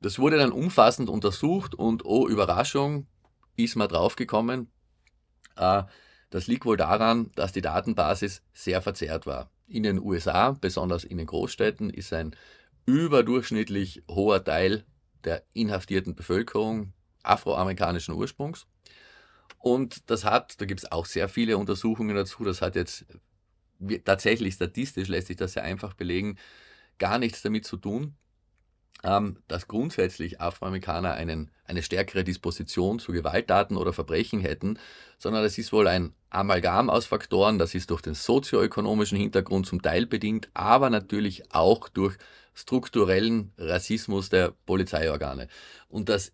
Das wurde dann umfassend untersucht und oh Überraschung, ist man draufgekommen, das liegt wohl daran, dass die Datenbasis sehr verzerrt war. In den USA, besonders in den Großstädten, ist ein überdurchschnittlich hoher Teil der inhaftierten Bevölkerung afroamerikanischen Ursprungs. Und das hat, da gibt es auch sehr viele Untersuchungen dazu, das hat jetzt tatsächlich statistisch lässt sich das sehr einfach belegen, gar nichts damit zu tun, ähm, dass grundsätzlich Afroamerikaner einen, eine stärkere Disposition zu Gewalttaten oder Verbrechen hätten, sondern das ist wohl ein Amalgam aus Faktoren, das ist durch den sozioökonomischen Hintergrund zum Teil bedingt, aber natürlich auch durch strukturellen Rassismus der Polizeiorgane. Und das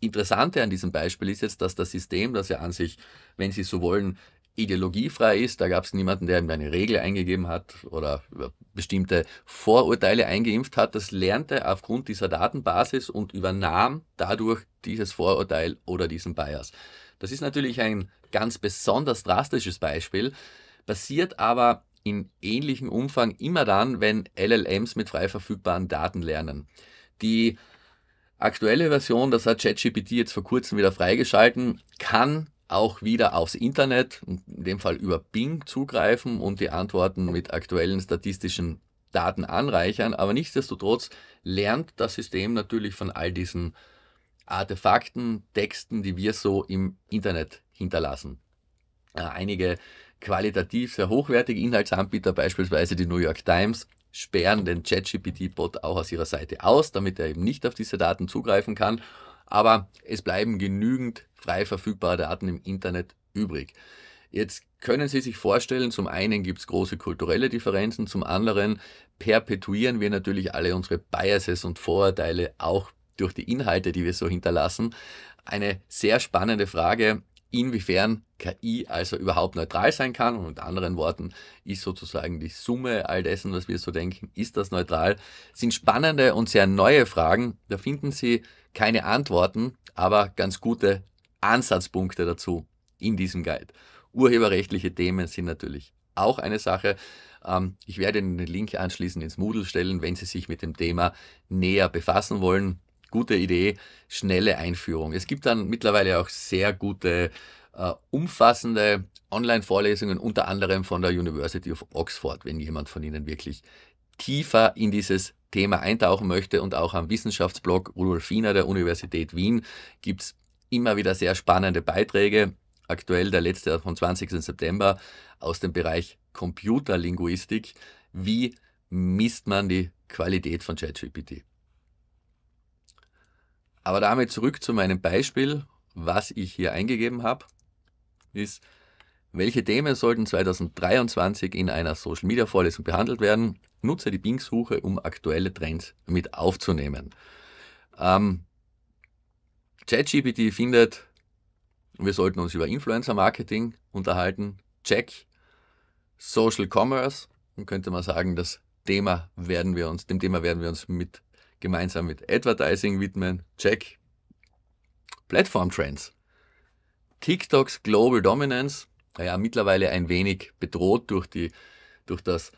Interessante an diesem Beispiel ist jetzt, dass das System, das ja an sich, wenn Sie so wollen, ideologiefrei ist. Da gab es niemanden, der ihm eine Regel eingegeben hat oder bestimmte Vorurteile eingeimpft hat. Das lernte aufgrund dieser Datenbasis und übernahm dadurch dieses Vorurteil oder diesen Bias. Das ist natürlich ein ganz besonders drastisches Beispiel, passiert aber in ähnlichem Umfang immer dann, wenn LLMs mit frei verfügbaren Daten lernen. Die aktuelle Version, das hat ChatGPT jetzt vor kurzem wieder freigeschalten, kann auch wieder aufs Internet, in dem Fall über Bing, zugreifen und die Antworten mit aktuellen statistischen Daten anreichern. Aber nichtsdestotrotz lernt das System natürlich von all diesen Artefakten, Texten, die wir so im Internet hinterlassen. Äh, einige qualitativ sehr hochwertige Inhaltsanbieter, beispielsweise die New York Times, sperren den ChatGPT-Bot auch aus ihrer Seite aus, damit er eben nicht auf diese Daten zugreifen kann. Aber es bleiben genügend frei verfügbare Daten im Internet übrig. Jetzt können Sie sich vorstellen, zum einen gibt es große kulturelle Differenzen, zum anderen perpetuieren wir natürlich alle unsere Biases und Vorurteile auch durch die Inhalte, die wir so hinterlassen. Eine sehr spannende Frage, inwiefern KI also überhaupt neutral sein kann. Und mit anderen Worten, ist sozusagen die Summe all dessen, was wir so denken, ist das neutral? Sind spannende und sehr neue Fragen. Da finden Sie keine Antworten, aber ganz gute Ansatzpunkte dazu in diesem Guide. Urheberrechtliche Themen sind natürlich auch eine Sache. Ähm, ich werde Ihnen den Link anschließend ins Moodle stellen, wenn Sie sich mit dem Thema näher befassen wollen gute Idee, schnelle Einführung. Es gibt dann mittlerweile auch sehr gute, äh, umfassende Online-Vorlesungen, unter anderem von der University of Oxford, wenn jemand von Ihnen wirklich tiefer in dieses Thema eintauchen möchte. Und auch am Wissenschaftsblog Rudolfina der Universität Wien gibt es immer wieder sehr spannende Beiträge. Aktuell der letzte vom 20. September aus dem Bereich Computerlinguistik. Wie misst man die Qualität von ChatGPT? Aber damit zurück zu meinem Beispiel, was ich hier eingegeben habe, ist, welche Themen sollten 2023 in einer Social Media Vorlesung behandelt werden? Nutze die Bing-Suche, um aktuelle Trends mit aufzunehmen. Ähm, ChatGPT findet, wir sollten uns über Influencer Marketing unterhalten. Check. Social Commerce. Dann könnte man sagen, das Thema werden wir uns, dem Thema werden wir uns mit gemeinsam mit Advertising widmen. Check. Plattform Trends. TikToks Global Dominance, naja, mittlerweile ein wenig bedroht durch, die, durch das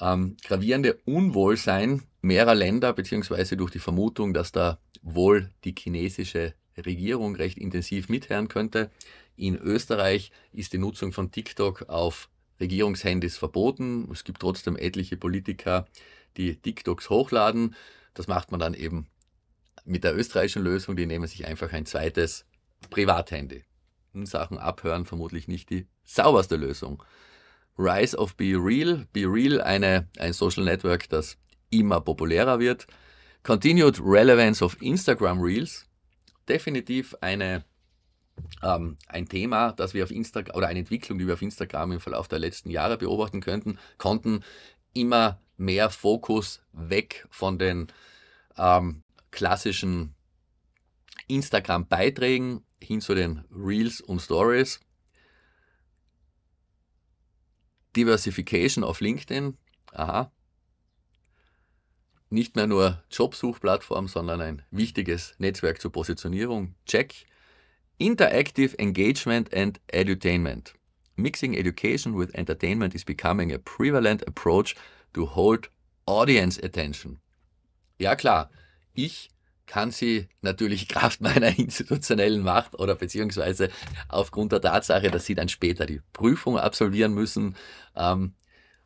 ähm, gravierende Unwohlsein mehrerer Länder, beziehungsweise durch die Vermutung, dass da wohl die chinesische Regierung recht intensiv mithören könnte. In Österreich ist die Nutzung von TikTok auf Regierungshandys verboten. Es gibt trotzdem etliche Politiker, die TikToks hochladen. Das macht man dann eben mit der österreichischen Lösung. Die nehmen sich einfach ein zweites Privathandy. In hm, Sachen Abhören vermutlich nicht die sauberste Lösung. Rise of Be Real. Be Real, eine, ein Social Network, das immer populärer wird. Continued Relevance of Instagram Reels. Definitiv eine, ähm, ein Thema, das wir auf Instagram oder eine Entwicklung, die wir auf Instagram im Verlauf der letzten Jahre beobachten könnten, konnten. Immer mehr Fokus weg von den ähm, klassischen Instagram-Beiträgen hin zu den Reels und Stories. Diversification auf LinkedIn. Aha. Nicht mehr nur Jobsuchplattform, sondern ein wichtiges Netzwerk zur Positionierung. Check. Interactive Engagement and Edutainment. Mixing education with entertainment is becoming a prevalent approach to hold audience attention. Ja klar, ich kann sie natürlich *laughs* Kraft meiner institutionellen Macht oder beziehungsweise aufgrund der Tatsache, dass sie dann später die Prüfung absolvieren müssen, ähm,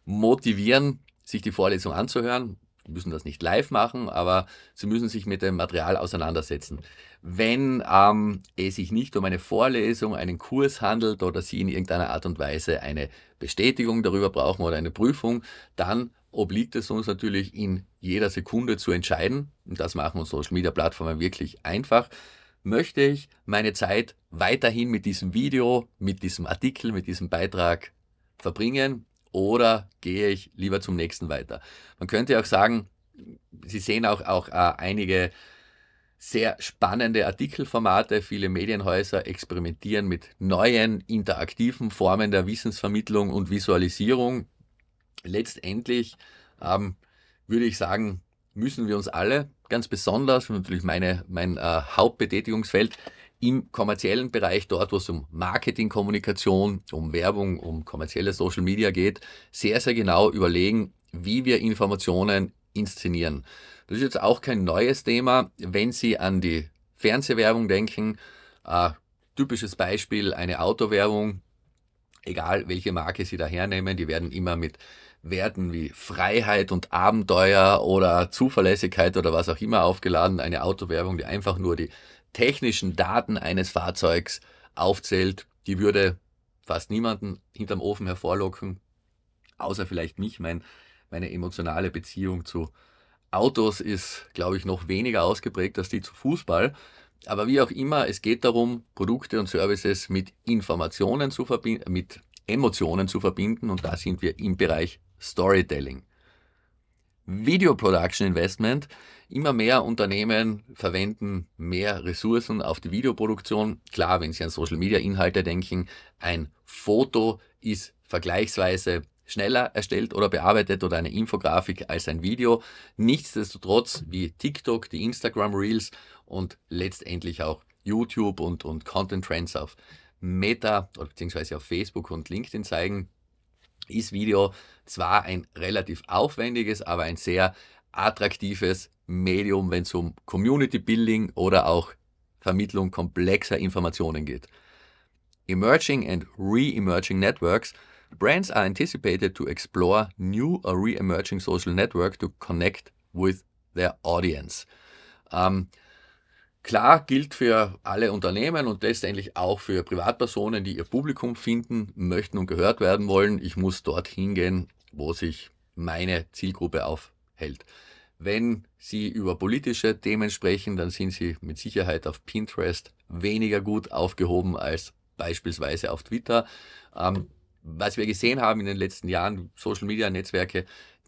motivieren, sich die Vorlesung anzuhören. Sie müssen das nicht live machen, aber sie müssen sich mit dem Material auseinandersetzen. Wenn ähm, es sich nicht um eine Vorlesung, einen Kurs handelt oder sie in irgendeiner Art und Weise eine Bestätigung darüber brauchen oder eine Prüfung, dann obliegt es uns natürlich in jeder Sekunde zu entscheiden, und das machen unsere Social Media Plattformen wirklich einfach, möchte ich meine Zeit weiterhin mit diesem Video, mit diesem Artikel, mit diesem Beitrag verbringen oder gehe ich lieber zum nächsten weiter. Man könnte auch sagen, Sie sehen auch, auch äh, einige sehr spannende Artikelformate. Viele Medienhäuser experimentieren mit neuen, interaktiven Formen der Wissensvermittlung und Visualisierung letztendlich ähm, würde ich sagen, müssen wir uns alle, ganz besonders, natürlich meine, mein äh, Hauptbetätigungsfeld, im kommerziellen Bereich, dort wo es um Marketing, Kommunikation, um Werbung, um kommerzielle Social Media geht, sehr, sehr genau überlegen, wie wir Informationen inszenieren. Das ist jetzt auch kein neues Thema. Wenn Sie an die Fernsehwerbung denken, äh, typisches Beispiel, eine Autowerbung, egal welche Marke Sie da hernehmen, die werden immer mit Werten wie Freiheit und Abenteuer oder Zuverlässigkeit oder was auch immer aufgeladen, eine Autowerbung, die einfach nur die technischen Daten eines Fahrzeugs aufzählt, die würde fast niemanden hinterm Ofen hervorlocken, außer vielleicht mich. Mein, meine emotionale Beziehung zu Autos ist, glaube ich, noch weniger ausgeprägt als die zu Fußball. Aber wie auch immer, es geht darum, Produkte und Services mit Informationen zu verbinden, mit Emotionen zu verbinden. Und da sind wir im Bereich Storytelling. Video Production Investment. Immer mehr Unternehmen verwenden mehr Ressourcen auf die Videoproduktion. Klar, wenn Sie an Social Media Inhalte denken, ein Foto ist vergleichsweise schneller erstellt oder bearbeitet oder eine Infografik als ein Video. Nichtsdestotrotz wie TikTok, die Instagram Reels und letztendlich auch YouTube und, und Content Trends auf Meta oder beziehungsweise auf Facebook und LinkedIn zeigen, ist Video zwar ein relativ aufwendiges, aber ein sehr attraktives Medium, wenn es um Community Building oder auch Vermittlung komplexer Informationen geht. Emerging and re-emerging networks. Brands are anticipated to explore new or re-emerging social network to connect with their audience. Um, ähm, Klar gilt für alle Unternehmen und letztendlich auch für Privatpersonen, die ihr Publikum finden möchten und gehört werden wollen. Ich muss dorthin gehen, wo sich meine Zielgruppe aufhält. Wenn Sie über politische Themen sprechen, dann sind Sie mit Sicherheit auf Pinterest weniger gut aufgehoben als beispielsweise auf Twitter. Ähm, was wir gesehen haben in den letzten Jahren, Social-Media-Netzwerke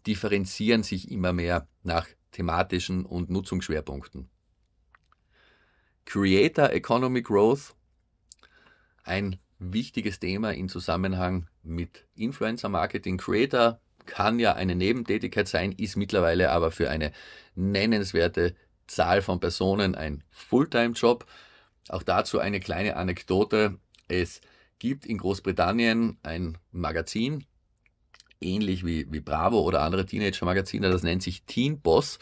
differenzieren sich immer mehr nach thematischen und Nutzungsschwerpunkten. Creator Economy Growth, ein wichtiges Thema im Zusammenhang mit Influencer Marketing. Creator kann ja eine Nebentätigkeit sein, ist mittlerweile aber für eine nennenswerte Zahl von Personen ein Fulltime-Job. Auch dazu eine kleine Anekdote. Es gibt in Großbritannien ein Magazin, ähnlich wie, wie Bravo oder andere Teenager-Magazine, das nennt sich Teen Boss,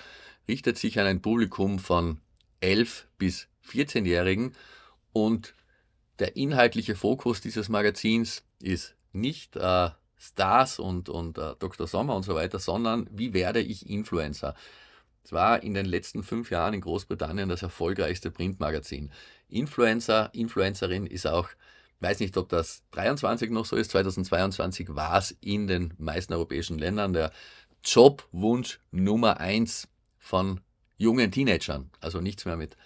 richtet sich an ein Publikum von 11 bis 14-Jährigen. Und der inhaltliche Fokus dieses Magazins ist nicht äh, Stars und, und äh, Dr. Sommer und so weiter, sondern wie werde ich Influencer? Es war in den letzten fünf Jahren in Großbritannien das erfolgreichste Printmagazin. Influencer, Influencerin ist auch, weiß nicht, ob das 23 noch so ist, 2022 war es in den meisten europäischen Ländern der Jobwunsch Nummer eins von jungen Teenagern. Also nichts mehr mit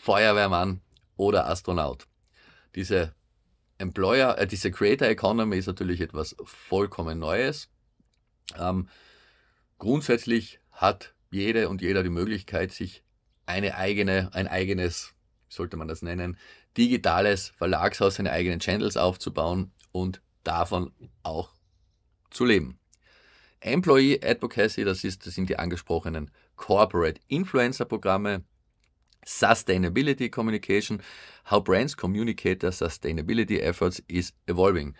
Feuerwehrmann oder Astronaut. Diese Employer, äh, diese Creator Economy ist natürlich etwas vollkommen Neues. Ähm, grundsätzlich hat jede und jeder die Möglichkeit, sich eine eigene, ein eigenes, sollte man das nennen, digitales Verlagshaus, seine eigenen Channels aufzubauen und davon auch zu leben. Employee Advocacy, das, ist, das sind die angesprochenen Corporate Influencer Programme, Sustainability Communication, how brands communicate their sustainability efforts is evolving.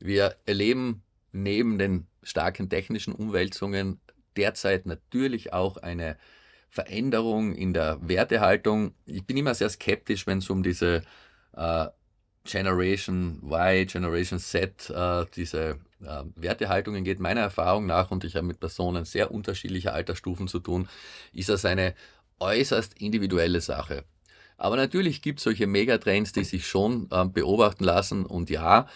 Wir erleben neben den starken technischen Umwälzungen derzeit natürlich auch eine Veränderung in der Wertehaltung. Ich bin immer sehr skeptisch, wenn es um diese äh, Generation Y, Generation Z, äh, diese äh, Wertehaltungen geht. Meiner Erfahrung nach, und ich habe mit Personen sehr unterschiedlicher Altersstufen zu tun, ist das eine äußerst individuelle Sache. Aber natürlich gibt es solche Megatrends, die sich schon äh, beobachten lassen. Und ja,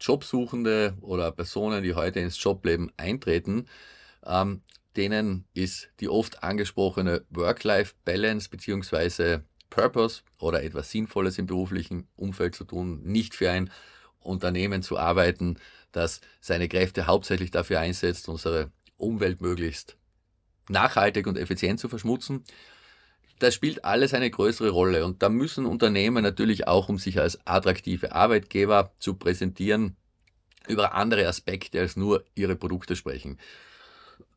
Jobsuchende oder Personen, die heute ins Jobleben eintreten, ähm, denen ist die oft angesprochene Work-Life-Balance bzw. Purpose oder etwas Sinnvolles im beruflichen Umfeld zu tun, nicht für ein Unternehmen zu arbeiten, das seine Kräfte hauptsächlich dafür einsetzt, unsere Umwelt möglichst nachhaltig und effizient zu verschmutzen. Das spielt alles eine größere Rolle und da müssen Unternehmen natürlich auch, um sich als attraktive Arbeitgeber zu präsentieren, über andere Aspekte als nur ihre Produkte sprechen.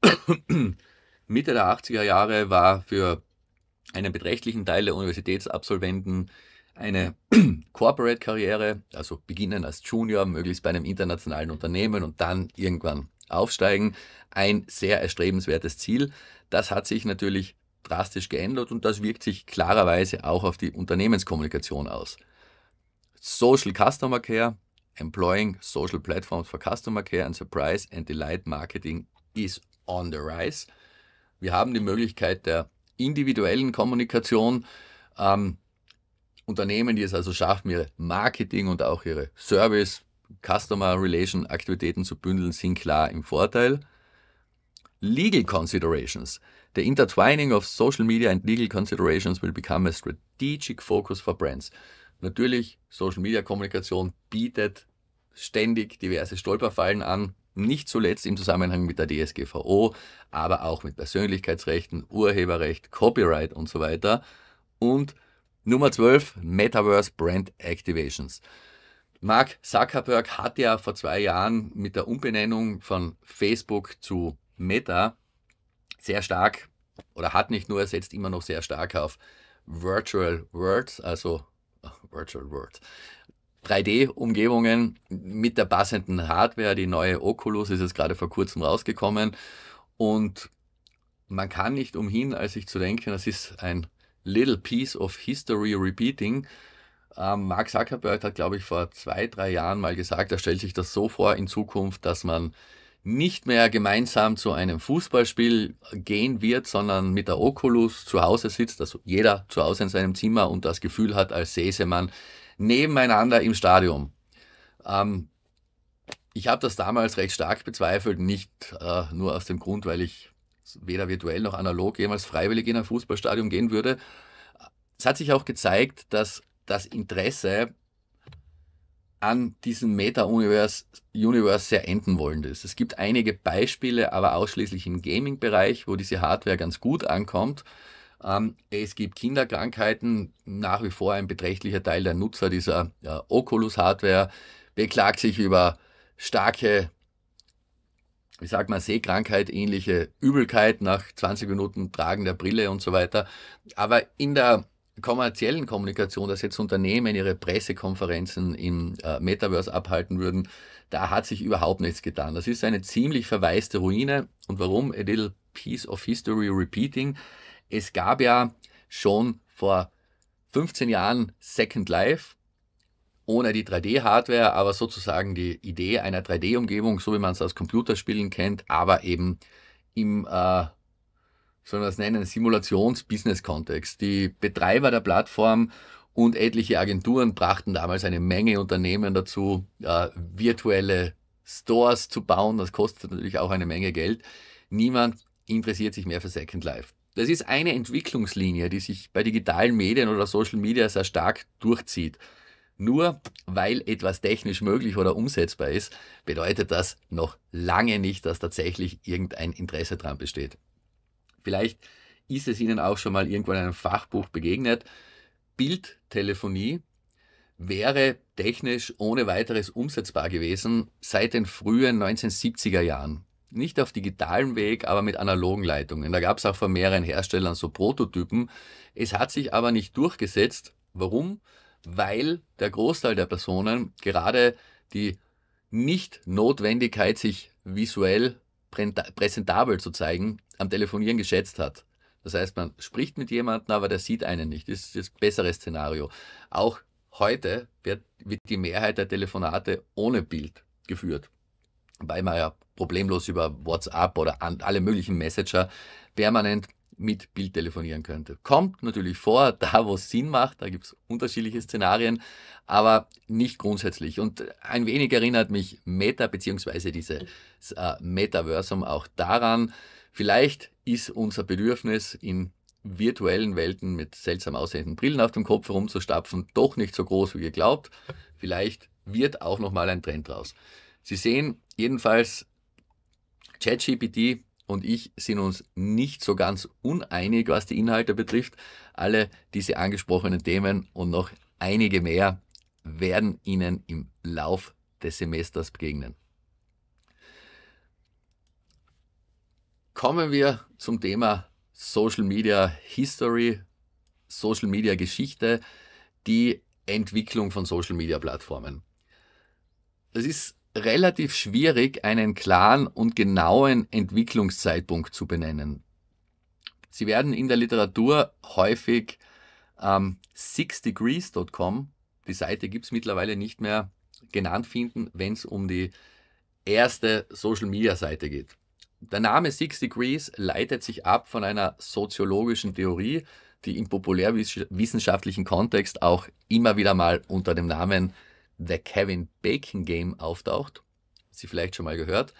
*clears throat* Mitte der 80er Jahre war für einen beträchtlichen Teil der Universitätsabsolventen eine *clears throat* Corporate-Karriere, also beginnen als Junior, möglichst bei einem internationalen Unternehmen und dann irgendwann aufsteigen. Ein sehr erstrebenswertes Ziel. Das hat sich natürlich drastisch geändert und das wirkt sich klarerweise auch auf die Unternehmenskommunikation aus. Social Customer Care, Employing Social Platforms for Customer Care and Surprise and Delight Marketing is on the rise. Wir haben die Möglichkeit der individuellen Kommunikation. Ähm, Unternehmen, die es also schaffen, ihre Marketing und auch ihre Service, Customer Relation Aktivitäten zu bündeln, sind klar im Vorteil. Legal considerations. The intertwining of social media and legal considerations will become a strategic focus for brands. Natürlich, Social Media Kommunikation bietet ständig diverse Stolperfallen an, nicht zuletzt im Zusammenhang mit der DSGVO, aber auch mit Persönlichkeitsrechten, Urheberrecht, Copyright und so weiter. Und Nummer 12, Metaverse Brand Activations. Mark Zuckerberg hat ja vor zwei Jahren mit der Umbenennung von Facebook zu Meta sehr stark oder hat nicht nur, er setzt immer noch sehr stark auf Virtual Worlds, also Virtual Worlds, 3D-Umgebungen mit der passenden Hardware. Die neue Oculus ist jetzt gerade vor kurzem rausgekommen und man kann nicht umhin, als sich zu denken, das ist ein Little Piece of History Repeating. Ähm, Mark Zuckerberg hat, glaube ich, vor zwei, drei Jahren mal gesagt, er stellt sich das so vor in Zukunft, dass man nicht mehr gemeinsam zu einem Fußballspiel gehen wird, sondern mit der Oculus zu Hause sitzt, also jeder zu Hause in seinem Zimmer und das Gefühl hat, als säße man nebeneinander im Stadion. Ähm, ich habe das damals recht stark bezweifelt, nicht äh, nur aus dem Grund, weil ich weder virtuell noch analog jemals freiwillig in ein Fußballstadion gehen würde. Es hat sich auch gezeigt, dass das Interesse an diesem Meta-Universe Universe sehr enden wollend ist. Es gibt einige Beispiele, aber ausschließlich im Gaming-Bereich, wo diese Hardware ganz gut ankommt. Ähm, es gibt Kinderkrankheiten, nach wie vor ein beträchtlicher Teil der Nutzer dieser ja, Oculus-Hardware beklagt sich über starke, wie sagt man, Sehkrankheit, ähnliche Übelkeit nach 20 Minuten Tragen der Brille und so weiter. Aber in der kommerziellen Kommunikation, dass jetzt Unternehmen ihre Pressekonferenzen im äh, Metaverse abhalten würden, da hat sich überhaupt nichts getan. Das ist eine ziemlich verwaiste Ruine. Und warum? A little piece of history repeating. Es gab ja schon vor 15 Jahren Second Life, ohne die 3D-Hardware, aber sozusagen die Idee einer 3D-Umgebung, so wie man es aus Computerspielen kennt, aber eben im äh, sollen wir es nennen, Simulations-Business-Kontext. Die Betreiber der Plattform und etliche Agenturen brachten damals eine Menge Unternehmen dazu, äh, virtuelle Stores zu bauen. Das kostet natürlich auch eine Menge Geld. Niemand interessiert sich mehr für Second Life. Das ist eine Entwicklungslinie, die sich bei digitalen Medien oder Social Media sehr stark durchzieht. Nur weil etwas technisch möglich oder umsetzbar ist, bedeutet das noch lange nicht, dass tatsächlich irgendein Interesse daran besteht. Vielleicht ist es Ihnen auch schon mal irgendwo in einem Fachbuch begegnet. Bildtelefonie wäre technisch ohne weiteres umsetzbar gewesen seit den frühen 1970er Jahren. Nicht auf digitalem Weg, aber mit analogen Leitungen. Da gab es auch von mehreren Herstellern so Prototypen. Es hat sich aber nicht durchgesetzt. Warum? Weil der Großteil der Personen gerade die Nicht-Notwendigkeit, sich visuell präsentabel zu zeigen, am Telefonieren geschätzt hat. Das heißt, man spricht mit jemandem, aber der sieht einen nicht. Das ist das bessere Szenario. Auch heute wird, wird die Mehrheit der Telefonate ohne Bild geführt, weil man ja problemlos über WhatsApp oder an, alle möglichen Messenger permanent mit Bild telefonieren könnte. Kommt natürlich vor, *laughs* da wo es Sinn macht, da gibt es unterschiedliche Szenarien, aber nicht grundsätzlich. Und ein wenig erinnert mich Meta bzw. dieses äh, Metaversum auch daran, Vielleicht ist unser Bedürfnis in virtuellen Welten mit seltsam aussehenden Brillen auf dem Kopf herumzustapfen doch nicht so groß wie geglaubt. Vielleicht wird auch nochmal ein Trend raus. Sie sehen jedenfalls, ChatGPT und ich sind uns nicht so ganz uneinig, was die Inhalte betrifft. Alle diese angesprochenen Themen und noch einige mehr werden Ihnen im Lauf des Semesters begegnen. Kommen wir zum Thema Social Media History, Social Media Geschichte, die Entwicklung von Social Media Plattformen. Es ist relativ schwierig, einen klaren und genauen Entwicklungszeitpunkt zu benennen. Sie werden in der Literatur häufig ähm, sixdegrees.com, die Seite gibt es mittlerweile nicht mehr, genannt finden, wenn es um die erste Social-Media-Seite geht. Der Name Six Degrees leitet sich ab von einer soziologischen Theorie, die im populärwissenschaftlichen Kontext auch immer wieder mal unter dem Namen The Kevin Bacon Game auftaucht. Sie vielleicht schon mal gehört.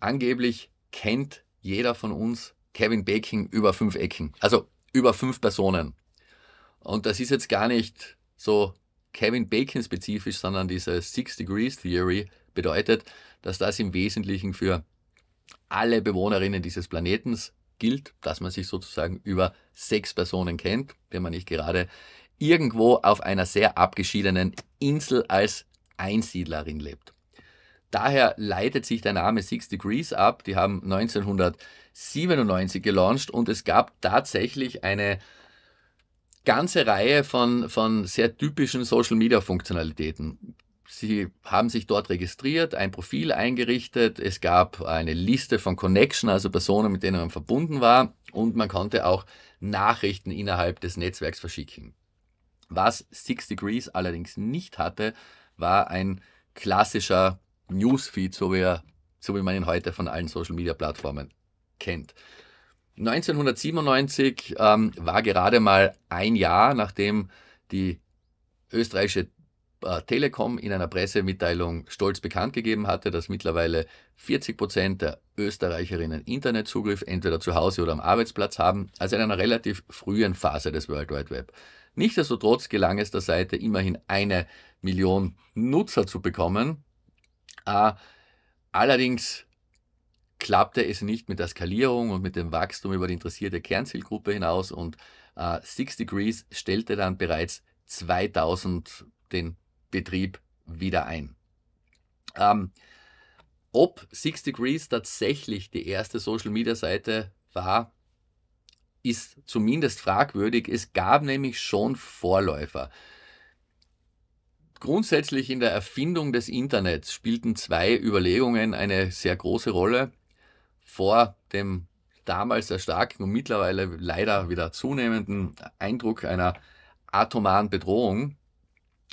Angeblich kennt jeder von uns Kevin Bacon über fünf Ecken, also über fünf Personen. Und das ist jetzt gar nicht so Kevin Bacon spezifisch, sondern diese Six Degrees Theory bedeutet, dass das im Wesentlichen für alle Bewohnerinnen dieses Planetens gilt, dass man sich sozusagen über sechs Personen kennt, wenn man nicht gerade irgendwo auf einer sehr abgeschiedenen Insel als Einsiedlerin lebt. Daher leitet sich der Name Six Degrees ab. Die haben 1997 gelauncht und es gab tatsächlich eine ganze Reihe von, von sehr typischen Social Media Funktionalitäten. Sie haben sich dort registriert, ein Profil eingerichtet, es gab eine Liste von Connection, also Personen, mit denen man verbunden war und man konnte auch Nachrichten innerhalb des Netzwerks verschicken. Was Six Degrees allerdings nicht hatte, war ein klassischer Newsfeed, so wie, er, so wie man ihn heute von allen Social-Media-Plattformen kennt. 1997 ähm, war gerade mal ein Jahr, nachdem die österreichische äh, Telekom in einer Pressemitteilung stolz bekannt gegeben hatte, dass mittlerweile 40 Prozent der Österreicherinnen Internetzugriff entweder zu Hause oder am Arbeitsplatz haben, also in einer relativ frühen Phase des World Wide Web. Nichtsdestotrotz gelang es der Seite immerhin eine Million Nutzer zu bekommen. Äh, allerdings klappte es nicht mit der Skalierung und mit dem Wachstum über die interessierte Kernzielgruppe hinaus und äh, Six Degrees stellte dann bereits 2000 den Betrieb wieder ein. Ähm, ob Six Degrees tatsächlich die erste Social Media Seite war, ist zumindest fragwürdig. Es gab nämlich schon Vorläufer. Grundsätzlich in der Erfindung des Internets spielten zwei Überlegungen eine sehr große Rolle. Vor dem damals sehr starken und mittlerweile leider wieder zunehmenden Eindruck einer atomaren Bedrohung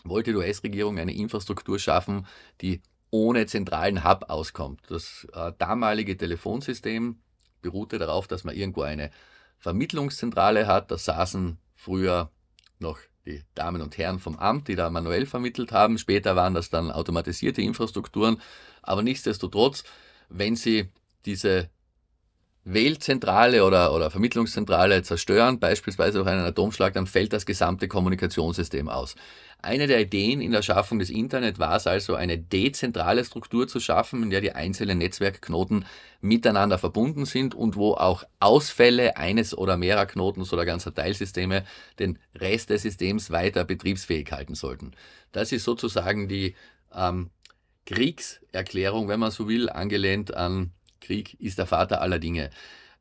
wollte die US-Regierung eine Infrastruktur schaffen, die ohne zentralen Hub auskommt. Das äh, damalige Telefonsystem beruhte darauf, dass man irgendwo eine Vermittlungszentrale hat. Da saßen früher noch die Damen und Herren vom Amt, die da manuell vermittelt haben. Später waren das dann automatisierte Infrastrukturen. Aber nichtsdestotrotz, wenn Sie diese Wählzentrale oder, oder Vermittlungszentrale zerstören, beispielsweise durch einen Atomschlag, dann fällt das gesamte Kommunikationssystem aus. Eine der Ideen in der Schaffung des Internet war es also, eine dezentrale Struktur zu schaffen, in der die einzelnen Netzwerkknoten miteinander verbunden sind und wo auch Ausfälle eines oder mehrerer Knoten oder ganzer Teilsysteme den Rest des Systems weiter betriebsfähig halten sollten. Das ist sozusagen die ähm, Kriegserklärung, wenn man so will, angelehnt an Krieg ist der Vater aller Dinge.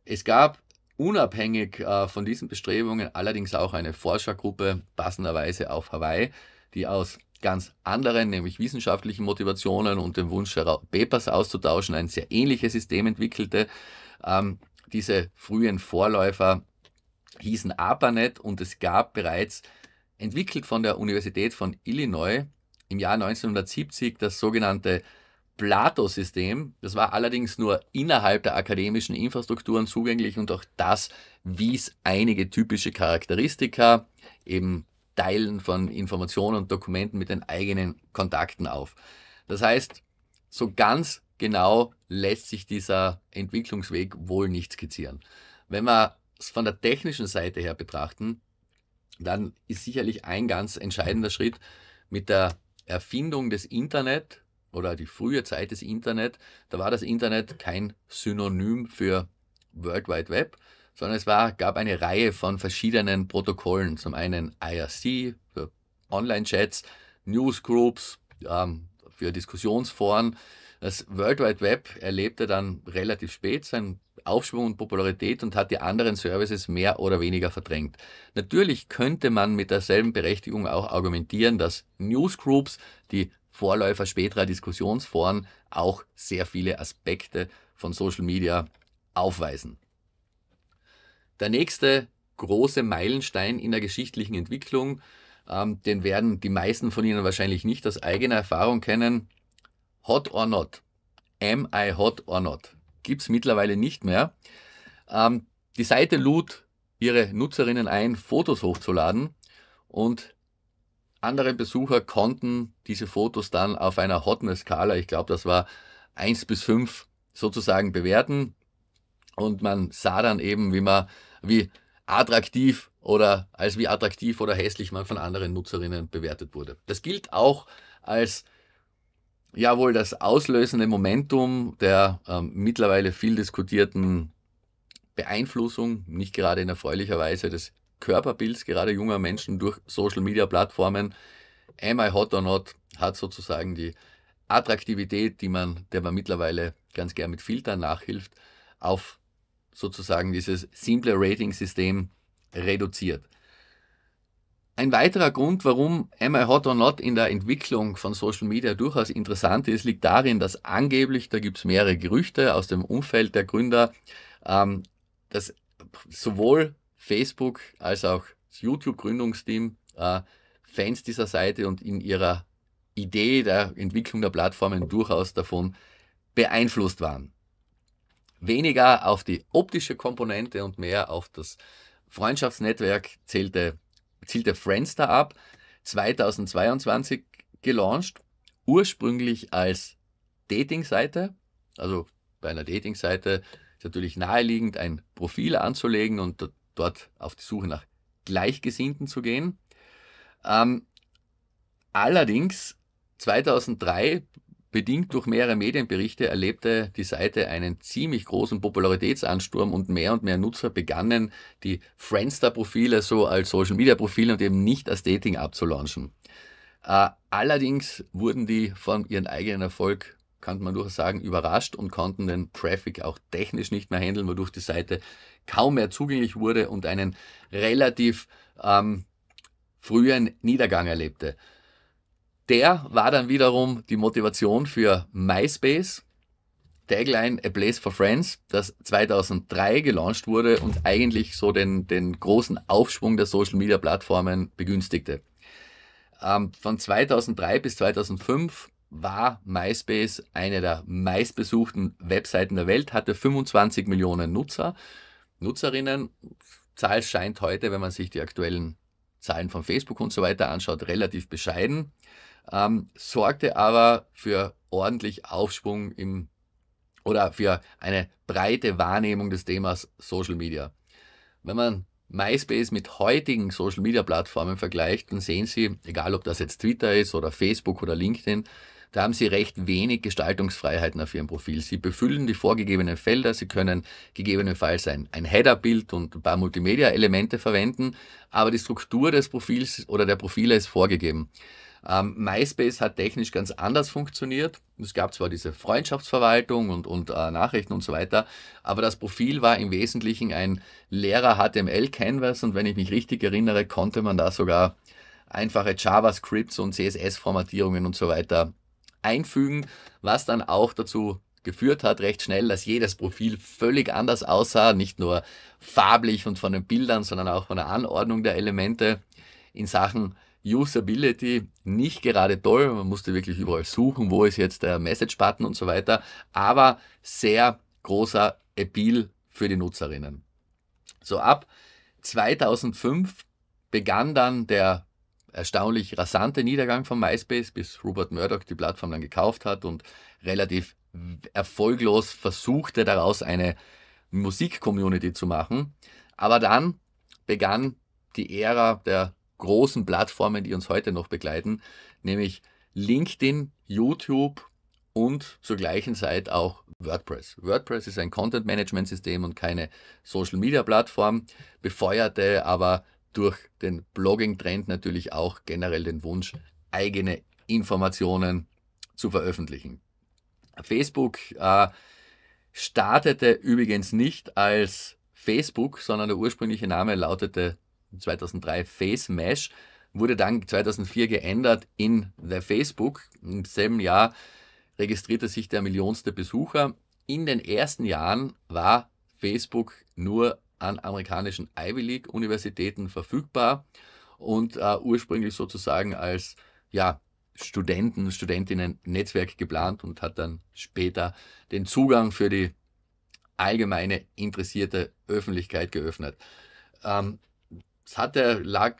Es gab unabhängig äh, von diesen Bestrebungen allerdings auch eine Forschergruppe, passenderweise auf Hawaii, die aus ganz anderen, nämlich wissenschaftlichen Motivationen und dem Wunsch, Papers auszutauschen, ein sehr ähnliches System entwickelte. Ähm, diese frühen Vorläufer hießen ARPANET und es gab bereits, entwickelt von der Universität von Illinois im Jahr 1970, das sogenannte Plato-System. Das war allerdings nur innerhalb der akademischen Infrastrukturen zugänglich und auch das wies einige typische Charakteristika, eben Teilen von Informationen und Dokumenten mit den eigenen Kontakten auf. Das heißt, so ganz genau lässt sich dieser Entwicklungsweg wohl nicht skizzieren. Wenn wir es von der technischen Seite her betrachten, dann ist sicherlich ein ganz entscheidender Schritt mit der Erfindung des Internet oder die frühe Zeit des Internet, da war das Internet kein Synonym für World Wide Web, sondern es war, gab eine Reihe von verschiedenen Protokollen. Zum einen IRC für Online-Chats, Newsgroups ähm, für Diskussionsforen. Das World Wide Web erlebte dann relativ spät seinen Aufschwung und Popularität und hat die anderen Services mehr oder weniger verdrängt. Natürlich könnte man mit derselben Berechtigung auch argumentieren, dass Newsgroups, die Vorläufer späterer Diskussionsforen auch sehr viele Aspekte von Social Media aufweisen. Der nächste große Meilenstein in der geschichtlichen Entwicklung, ähm, den werden die meisten von Ihnen wahrscheinlich nicht aus eigener Erfahrung kennen. Hot or not? Am I hot or not? Gibt's mittlerweile nicht mehr. Ähm, die Seite lud ihre Nutzerinnen ein, Fotos hochzuladen und andere Besucher konnten diese Fotos dann auf einer Hotness-Skala, ich glaube, das war 1 bis 5, sozusagen bewerten. Und man sah dann eben, wie man, wie attraktiv oder als wie attraktiv oder hässlich man von anderen Nutzerinnen bewertet wurde. Das gilt auch als ja wohl das auslösende Momentum der ähm, mittlerweile viel diskutierten Beeinflussung, nicht gerade in erfreulicher Weise des Körperbilds gerade junger Menschen durch Social-Media-Plattformen. Am I hot or not hat sozusagen die Attraktivität, die man, der man mittlerweile ganz gern mit Filtern nachhilft, auf sozusagen dieses simple Rating-System reduziert. Ein weiterer Grund, warum Am I Hot or Not in der Entwicklung von Social Media durchaus interessant ist, liegt darin, dass angeblich, da gibt es mehrere Gerüchte aus dem Umfeld der Gründer, ähm, dass sowohl Facebook als auch das YouTube-Gründungsteam äh, Fans dieser Seite und in ihrer Idee der Entwicklung der Plattformen durchaus davon beeinflusst waren. Weniger auf die optische Komponente und mehr auf das Freundschaftsnetzwerk zählte, zielte Friendster ab, 2022 gelauncht, ursprünglich als Dating-Seite, also bei einer Dating-Seite ist natürlich naheliegend, ein Profil anzulegen und dort auf die Suche nach Gleichgesinnten zu gehen. Ähm, allerdings 2003, bedingt durch mehrere Medienberichte, erlebte die Seite einen ziemlich großen Popularitätsansturm und mehr und mehr Nutzer begannen, die Friendster-Profile so als Social-Media-Profile und eben nicht als Dating abzulaunchen. Äh, allerdings wurden die von ihrem eigenen Erfolg könnte man durchaus sagen, überrascht und konnten den Traffic auch technisch nicht mehr handeln, wodurch die Seite kaum mehr zugänglich wurde und einen relativ ähm, frühen Niedergang erlebte. Der war dann wiederum die Motivation für MySpace, Tagline A Place for Friends, das 2003 gelauncht wurde und eigentlich so den, den großen Aufschwung der Social-Media-Plattformen begünstigte. Ähm, von 2003 bis 2005 war MySpace eine der meistbesuchten Webseiten der Welt, hatte 25 Millionen Nutzer, Nutzerinnen. Zahl scheint heute, wenn man sich die aktuellen Zahlen von Facebook und so weiter anschaut, relativ bescheiden, ähm, sorgte aber für ordentlich Aufschwung im oder für eine breite Wahrnehmung des Themas Social Media. Wenn man MySpace mit heutigen Social Media Plattformen vergleicht, dann sehen Sie, egal ob das jetzt Twitter ist oder Facebook oder LinkedIn, da haben Sie recht wenig Gestaltungsfreiheiten auf Ihrem Profil. Sie befüllen die vorgegebenen Felder, Sie können gegebenenfalls ein, ein Header-Bild und ein paar Multimedia-Elemente verwenden, aber die Struktur des Profils oder der Profile ist vorgegeben. Ähm, MySpace hat technisch ganz anders funktioniert. Es gab zwar diese Freundschaftsverwaltung und, und äh, Nachrichten und so weiter, aber das Profil war im Wesentlichen ein leerer HTML-Canvas und wenn ich mich richtig erinnere, konnte man da sogar einfache JavaScripts und CSS-Formatierungen und so weiter einfügen, was dann auch dazu geführt hat, recht schnell, dass jedes Profil völlig anders aussah, nicht nur farblich und von den Bildern, sondern auch von der Anordnung der Elemente in Sachen Usability nicht gerade toll. Man musste wirklich überall suchen, wo ist jetzt der Message-Button und so weiter, aber sehr großer Appeal für die Nutzerinnen. So ab 2005 begann dann der erstaunlich rasante Niedergang von MySpace, bis Rupert Murdoch die Plattform dann gekauft hat und relativ erfolglos versuchte daraus eine Musik-Community zu machen. Aber dann begann die Ära der großen Plattformen, die uns heute noch begleiten, nämlich LinkedIn, YouTube und zur gleichen Zeit auch WordPress. WordPress ist ein Content-Management-System und keine Social-Media-Plattform, befeuerte aber durch den Blogging-Trend natürlich auch generell den Wunsch, eigene Informationen zu veröffentlichen. Facebook äh, startete übrigens nicht als Facebook, sondern der ursprüngliche Name lautete 2003 Face Mesh, wurde dann 2004 geändert in The Facebook. Im selben Jahr registrierte sich der millionste Besucher. In den ersten Jahren war Facebook nur an amerikanischen Ivy League-Universitäten verfügbar und äh, ursprünglich sozusagen als ja, Studenten, Studentinnen-Netzwerk geplant und hat dann später den Zugang für die allgemeine interessierte Öffentlichkeit geöffnet. Ähm, es hatte, lag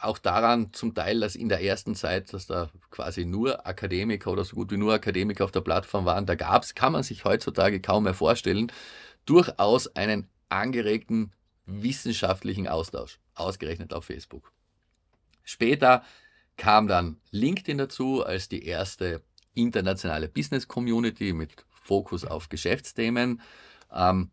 auch daran zum Teil, dass in der ersten Zeit, dass da quasi nur Akademiker oder so gut wie nur Akademiker auf der Plattform waren, da gab es, kann man sich heutzutage kaum mehr vorstellen, durchaus einen angeregten wissenschaftlichen Austausch, ausgerechnet auf Facebook. Später kam dann LinkedIn dazu als die erste internationale Business Community mit Fokus auf Geschäftsthemen. Ähm,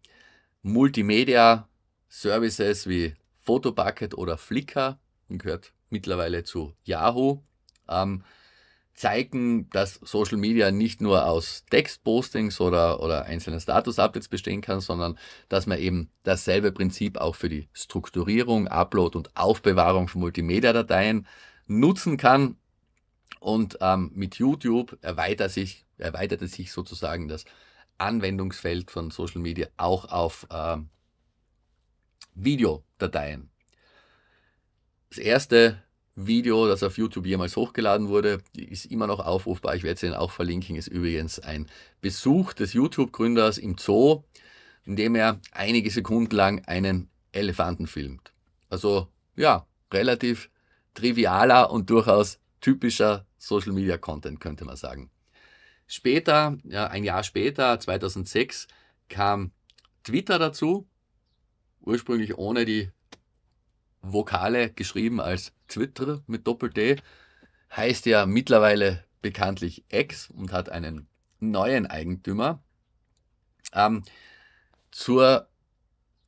Multimedia Services wie Photobucket oder Flickr gehört mittlerweile zu Yahoo. Ähm, zeigen, dass Social Media nicht nur aus Textpostings oder, oder einzelnen Status-Updates bestehen kann, sondern dass man eben dasselbe Prinzip auch für die Strukturierung, Upload und Aufbewahrung von Multimedia-Dateien nutzen kann. Und ähm, mit YouTube erweitert sich, erweiterte sich sozusagen das Anwendungsfeld von Social Media auch auf ähm, Videodateien. Das erste Video, das auf YouTube jemals hochgeladen wurde, ist immer noch aufrufbar. Ich werde es Ihnen auch verlinken. Ist übrigens ein Besuch des YouTube-Gründers im Zoo, in dem er einige Sekunden lang einen Elefanten filmt. Also ja, relativ trivialer und durchaus typischer Social Media Content, könnte man sagen. Später, ja, ein Jahr später, 2006, kam Twitter dazu, ursprünglich ohne die Vokale geschrieben als Twitter mit Doppel-D, heißt ja mittlerweile bekanntlich X und hat einen neuen Eigentümer. Ähm, zur,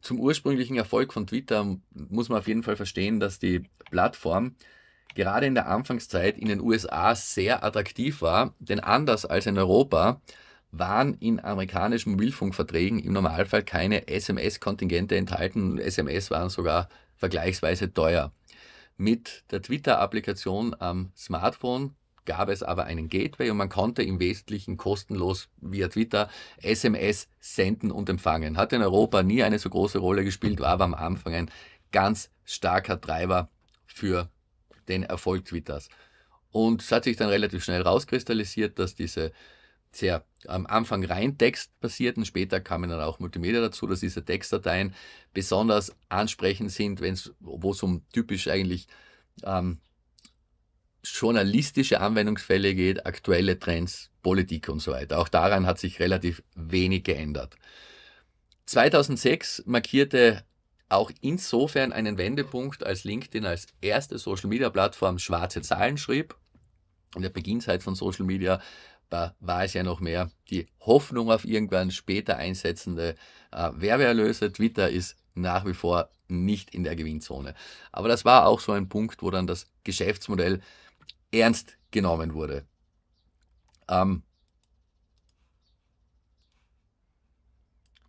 zum ursprünglichen Erfolg von Twitter muss man auf jeden Fall verstehen, dass die Plattform gerade in der Anfangszeit in den USA sehr attraktiv war, denn anders als in Europa waren in amerikanischen Mobilfunkverträgen im Normalfall keine SMS-Kontingente enthalten. SMS waren sogar vergleichsweise teuer. Mit der Twitter-Applikation am Smartphone gab es aber einen Gateway und man konnte im Wesentlichen kostenlos via Twitter SMS senden und empfangen. Hat in Europa nie eine so große Rolle gespielt, war aber am Anfang ein ganz starker Treiber für den Erfolg Twitters. Und es hat sich dann relativ schnell rauskristallisiert, dass diese sehr am Anfang rein textbasierten, später kamen dann auch Multimedia dazu, dass diese Textdateien besonders ansprechend sind, wo es um typisch eigentlich ähm, journalistische Anwendungsfälle geht, aktuelle Trends, Politik und so weiter. Auch daran hat sich relativ wenig geändert. 2006 markierte auch insofern einen Wendepunkt, als LinkedIn als erste Social-Media-Plattform schwarze Zahlen schrieb. In der Beginnzeit von Social Media da war es ja noch mehr die Hoffnung auf irgendwann später einsetzende äh, Werbeerlöse. Twitter ist nach wie vor nicht in der Gewinnzone. Aber das war auch so ein Punkt, wo dann das Geschäftsmodell ernst genommen wurde. Ähm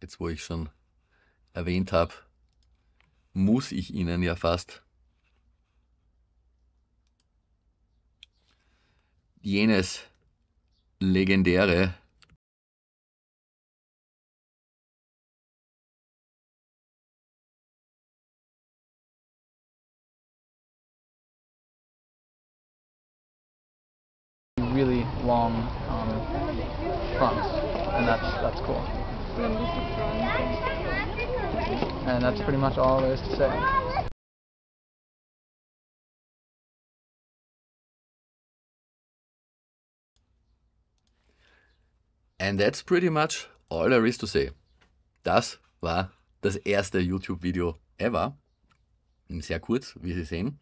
jetzt, wo ich schon erwähnt habe, muss ich Ihnen ja fast jenes legendäre really long um, fronts, and that's that's cool. And that's pretty much all there is to say. And that's pretty much all there is to say. Das war das erste YouTube-Video ever. Sehr kurz, wie Sie sehen.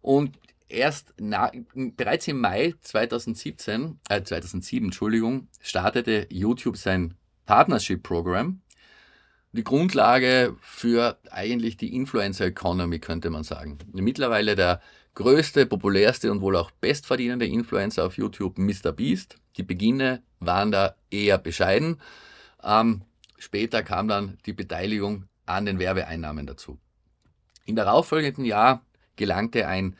Und erst na, bereits im Mai 2017, äh 2007, Entschuldigung, startete YouTube sein partnership Program. Die Grundlage für eigentlich die Influencer Economy, könnte man sagen. Mittlerweile der größte, populärste und wohl auch bestverdienende Influencer auf YouTube, MrBeast. Die Beginne waren da eher bescheiden. Ähm, später kam dann die Beteiligung an den Werbeeinnahmen dazu. Im darauffolgenden Jahr gelangte ein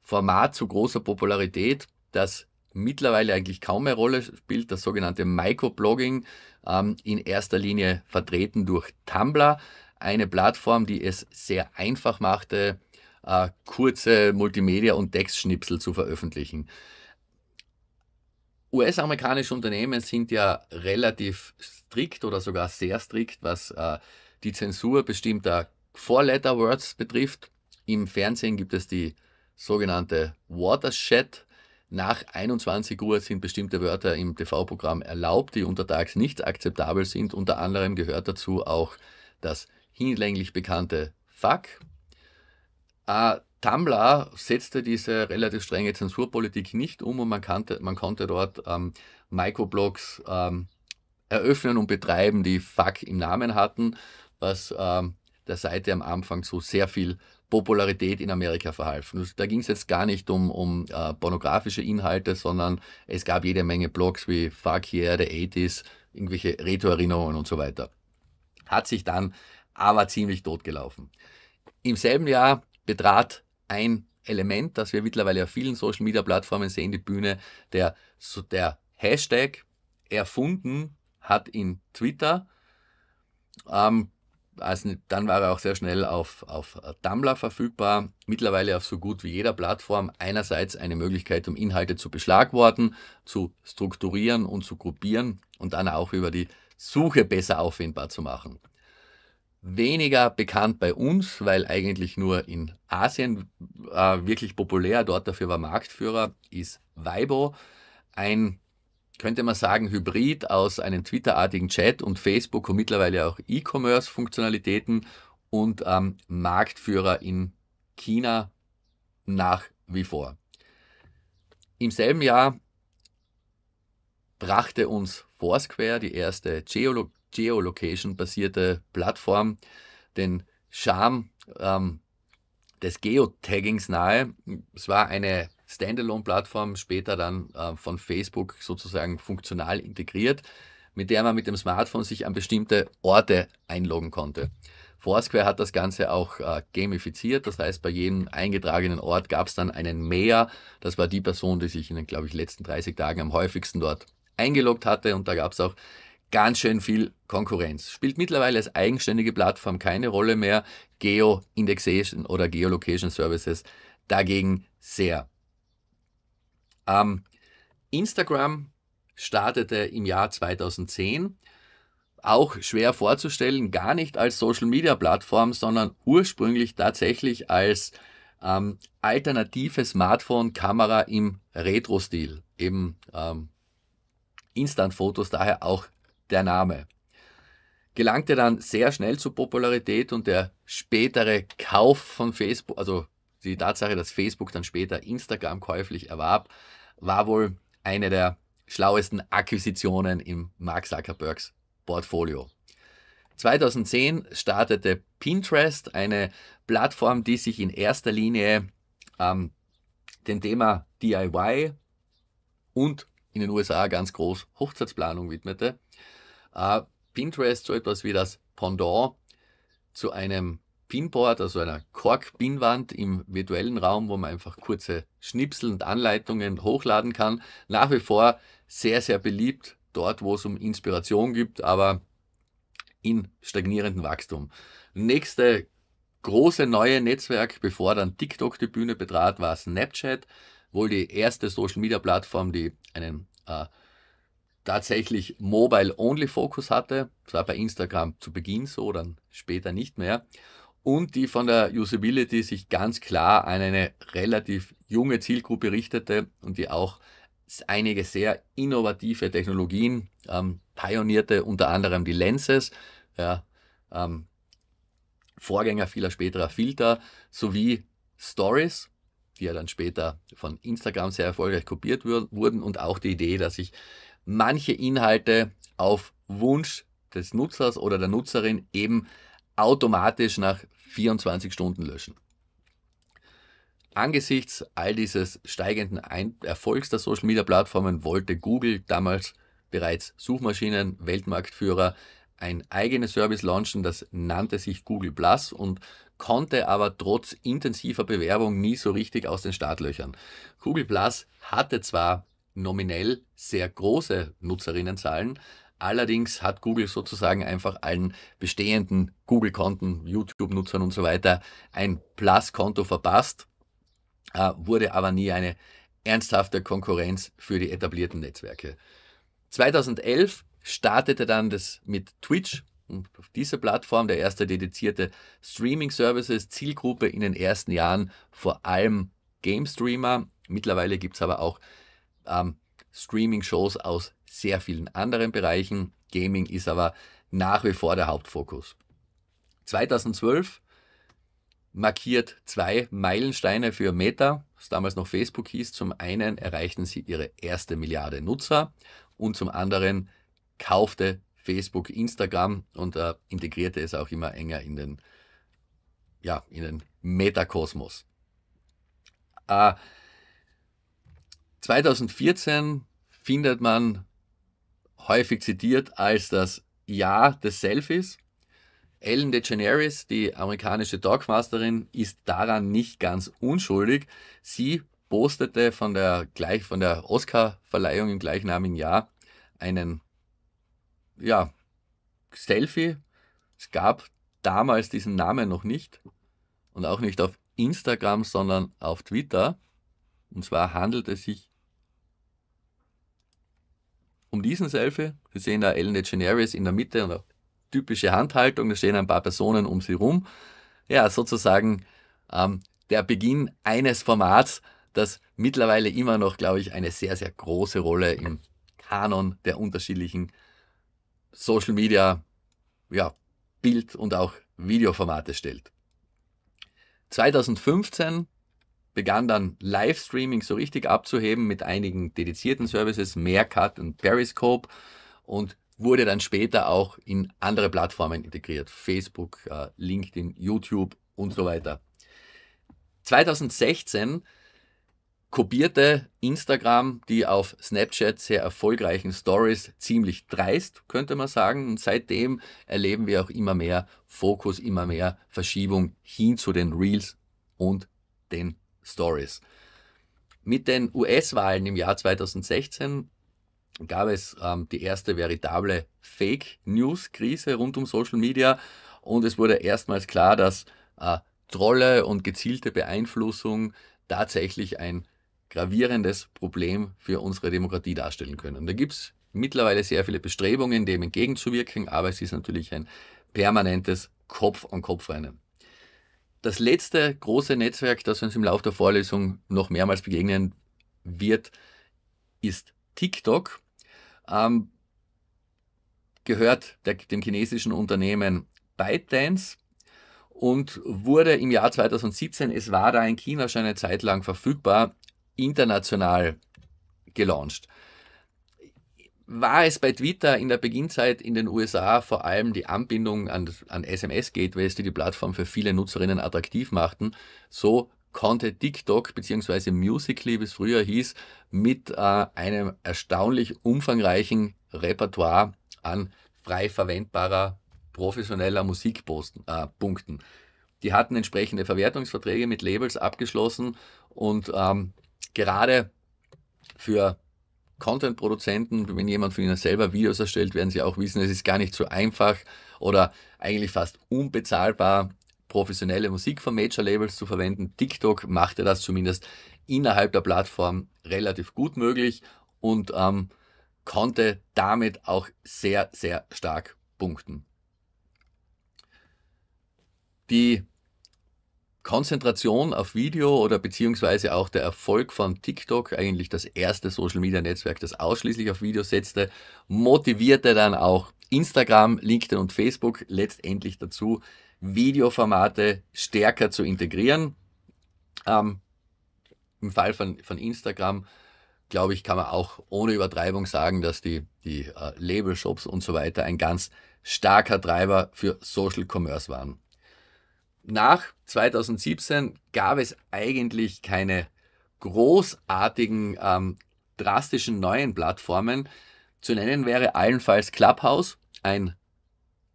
Format zu großer Popularität, das mittlerweile eigentlich kaum mehr Rolle spielt, das sogenannte Microblogging, ähm, in erster Linie vertreten durch Tumblr, eine Plattform, die es sehr einfach machte, äh, kurze Multimedia- und Textschnipsel zu veröffentlichen. US-amerikanische Unternehmen sind ja relativ strikt oder sogar sehr strikt, was äh, die Zensur bestimmter Four-Letter-Words betrifft. Im Fernsehen gibt es die sogenannte Watershed. Nach 21 Uhr sind bestimmte Wörter im TV-Programm erlaubt, die untertags nicht akzeptabel sind. Unter anderem gehört dazu auch das hinlänglich bekannte Fuck. Äh, Tumblr setzte diese relativ strenge Zensurpolitik nicht um und man, kannte, man konnte dort ähm, Microblogs ähm, eröffnen und betreiben, die Fuck im Namen hatten, was ähm, der Seite am Anfang zu sehr viel Popularität in Amerika verhalf. Da ging es jetzt gar nicht um, um äh, pornografische Inhalte, sondern es gab jede Menge Blogs wie Fuck Yeah, The 80s, irgendwelche Retro-Erinnerungen und so weiter. Hat sich dann aber ziemlich totgelaufen. Im selben Jahr betrat ein Element, das wir mittlerweile auf vielen Social Media Plattformen sehen, die Bühne, der, so der Hashtag erfunden hat in Twitter. Ähm, also dann war er auch sehr schnell auf, auf Tumblr verfügbar, mittlerweile auf so gut wie jeder Plattform. Einerseits eine Möglichkeit, um Inhalte zu beschlagworten, zu strukturieren und zu gruppieren und dann auch über die Suche besser auffindbar zu machen weniger bekannt bei uns, weil eigentlich nur in Asien äh, wirklich populär, dort dafür war Marktführer, ist Weibo, ein, könnte man sagen, Hybrid aus einem Twitter-artigen Chat und Facebook und mittlerweile auch E-Commerce-Funktionalitäten und ähm, Marktführer in China nach wie vor. Im selben Jahr brachte uns Foursquare die erste Geolo Geolocation-basierte Plattform den Charme ähm, des Geotaggings nahe. Es war eine Standalone-Plattform, später dann äh, von Facebook sozusagen funktional integriert, mit der man mit dem Smartphone sich an bestimmte Orte einloggen konnte. Foursquare hat das Ganze auch äh, gamifiziert, das heißt, bei jedem eingetragenen Ort gab es dann einen Mehr. Das war die Person, die sich in den, glaube ich, letzten 30 Tagen am häufigsten dort eingeloggt hatte. Und da gab es auch ganz schön viel Konkurrenz. Spielt mittlerweile als eigenständige Plattform keine Rolle mehr. Geo-Indexation oder Geolocation Services dagegen sehr. Ähm, Instagram startete im Jahr 2010 auch schwer vorzustellen, gar nicht als Social Media Plattform, sondern ursprünglich tatsächlich als ähm, alternative Smartphone-Kamera im Retro-Stil. Eben ähm, Instant-Fotos daher auch der Name. Gelangte dann sehr schnell zur Popularität und der spätere Kauf von Facebook, also die Tatsache, dass Facebook dann später Instagram käuflich erwarb, war wohl eine der schlauesten Akquisitionen im Mark Zuckerbergs Portfolio. 2010 startete Pinterest, eine Plattform, die sich in erster Linie ähm, dem Thema DIY und in den USA ganz groß Hochzeitsplanung widmete äh, Pinterest so etwas wie das Pendant zu einem Pinboard, also einer Kork-Pinwand im virtuellen Raum, wo man einfach kurze Schnipsel und Anleitungen hochladen kann. Nach wie vor sehr, sehr beliebt dort, wo es um Inspiration gibt, aber in stagnierendem Wachstum. Nächste große neue Netzwerk, bevor dann TikTok die Bühne betrat, war Snapchat, wohl die erste Social Media Plattform, die einen äh, tatsächlich Mobile-Only-Fokus hatte. Das war bei Instagram zu Beginn so, dann später nicht mehr. Und die von der Usability sich ganz klar an eine relativ junge Zielgruppe richtete und die auch einige sehr innovative Technologien ähm, pionierte, unter anderem die Lenses, ja, ähm, Vorgänger vieler späterer Filter, sowie Stories, die ja dann später von Instagram sehr erfolgreich kopiert wurden und auch die Idee, dass ich manche Inhalte auf Wunsch des Nutzers oder der Nutzerin eben automatisch nach 24 Stunden löschen. Angesichts all dieses steigenden Erfolgs der Social Media Plattformen wollte Google damals bereits Suchmaschinen, Weltmarktführer, ein eigenes Service launchen, das nannte sich Google Plus und konnte aber trotz intensiver Bewerbung nie so richtig aus den Startlöchern. Google Plus hatte zwar nominell sehr große Nutzerinnenzahlen. Allerdings hat Google sozusagen einfach allen bestehenden Google-Konten, YouTube-Nutzern und so weiter ein Plus-Konto verpasst, äh, wurde aber nie eine ernsthafte Konkurrenz für die etablierten Netzwerke. 2011 startete dann das mit Twitch und auf dieser Plattform der erste dedizierte Streaming-Services, Zielgruppe in den ersten Jahren vor allem Game-Streamer. Mittlerweile gibt es aber auch ähm, Streaming-Shows aus sehr vielen anderen Bereichen. Gaming ist aber nach wie vor der Hauptfokus. 2012 markiert zwei Meilensteine für Meta, was damals noch Facebook hieß. Zum einen erreichten sie ihre erste Milliarde Nutzer und zum anderen kaufte Facebook Instagram und äh, integrierte es auch immer enger in den, ja, in den Metakosmos. Äh, 2014 findet man häufig zitiert als das Jahr des Selfies. Ellen DeGeneres, die amerikanische Dogmasterin, ist daran nicht ganz unschuldig. Sie postete von der, der Oscar-Verleihung im gleichnamigen Jahr einen ja, Selfie. Es gab damals diesen Namen noch nicht und auch nicht auf Instagram, sondern auf Twitter. Und zwar handelt es sich um diesen Selfie. Sie sehen da Ellen DeGeneres in der Mitte und eine typische Handhaltung. Da stehen ein paar Personen um sie rum. Ja, sozusagen ähm, der Beginn eines Formats, das mittlerweile immer noch, glaube ich, eine sehr, sehr große Rolle im Kanon der unterschiedlichen Social Media, ja, Bild- und auch Videoformate stellt. 2015 begann dann Livestreaming so richtig abzuheben mit einigen dedizierten Services, Meerkat und Periscope und wurde dann später auch in andere Plattformen integriert, Facebook, äh, LinkedIn, YouTube und so weiter. 2016 kopierte Instagram die auf Snapchat sehr erfolgreichen Stories ziemlich dreist, könnte man sagen. Und seitdem erleben wir auch immer mehr Fokus, immer mehr Verschiebung hin zu den Reels und den Stories. Mit den US-Wahlen im Jahr 2016 gab es ähm, die erste veritable Fake-News-Krise rund um Social Media und es wurde erstmals klar, dass äh, Trolle und gezielte Beeinflussung tatsächlich ein gravierendes Problem für unsere Demokratie darstellen können. Da gibt es mittlerweile sehr viele Bestrebungen, dem entgegenzuwirken, aber es ist natürlich ein permanentes Kopf-an-Kopf-Rennen. Das letzte große Netzwerk, das uns im Laufe der Vorlesung noch mehrmals begegnen wird, ist TikTok. Ähm, gehört der, dem chinesischen Unternehmen ByteDance und wurde im Jahr 2017, es war da in China schon eine Zeit lang verfügbar, international gelauncht war es bei Twitter in der Beginnzeit in den USA vor allem die Anbindung an, an SMS-Gateways, die die Plattform für viele Nutzerinnen attraktiv machten. So konnte TikTok bzw. Musically, wie es früher hieß, mit äh, einem erstaunlich umfangreichen Repertoire an frei verwendbarer professioneller Musik äh, punkten. Die hatten entsprechende Verwertungsverträge mit Labels abgeschlossen und ähm, gerade für Content-Produzenten, wenn jemand von ihnen selber Videos erstellt, werden sie auch wissen, es ist gar nicht so einfach oder eigentlich fast unbezahlbar, professionelle Musik von Major-Labels zu verwenden. TikTok machte das zumindest innerhalb der Plattform relativ gut möglich und ähm, konnte damit auch sehr, sehr stark punkten. Die Konzentration auf Video oder beziehungsweise auch der Erfolg von TikTok, eigentlich das erste Social-Media-Netzwerk, das ausschließlich auf Video setzte, motivierte dann auch Instagram, LinkedIn und Facebook letztendlich dazu, Videoformate stärker zu integrieren. Ähm, Im Fall von, von Instagram, glaube ich, kann man auch ohne Übertreibung sagen, dass die, die äh, Label-Shops und so weiter ein ganz starker Treiber für Social Commerce waren. Nach 2017 gab es eigentlich keine großartigen, ähm, drastischen neuen Plattformen. Zu nennen wäre allenfalls Clubhouse, ein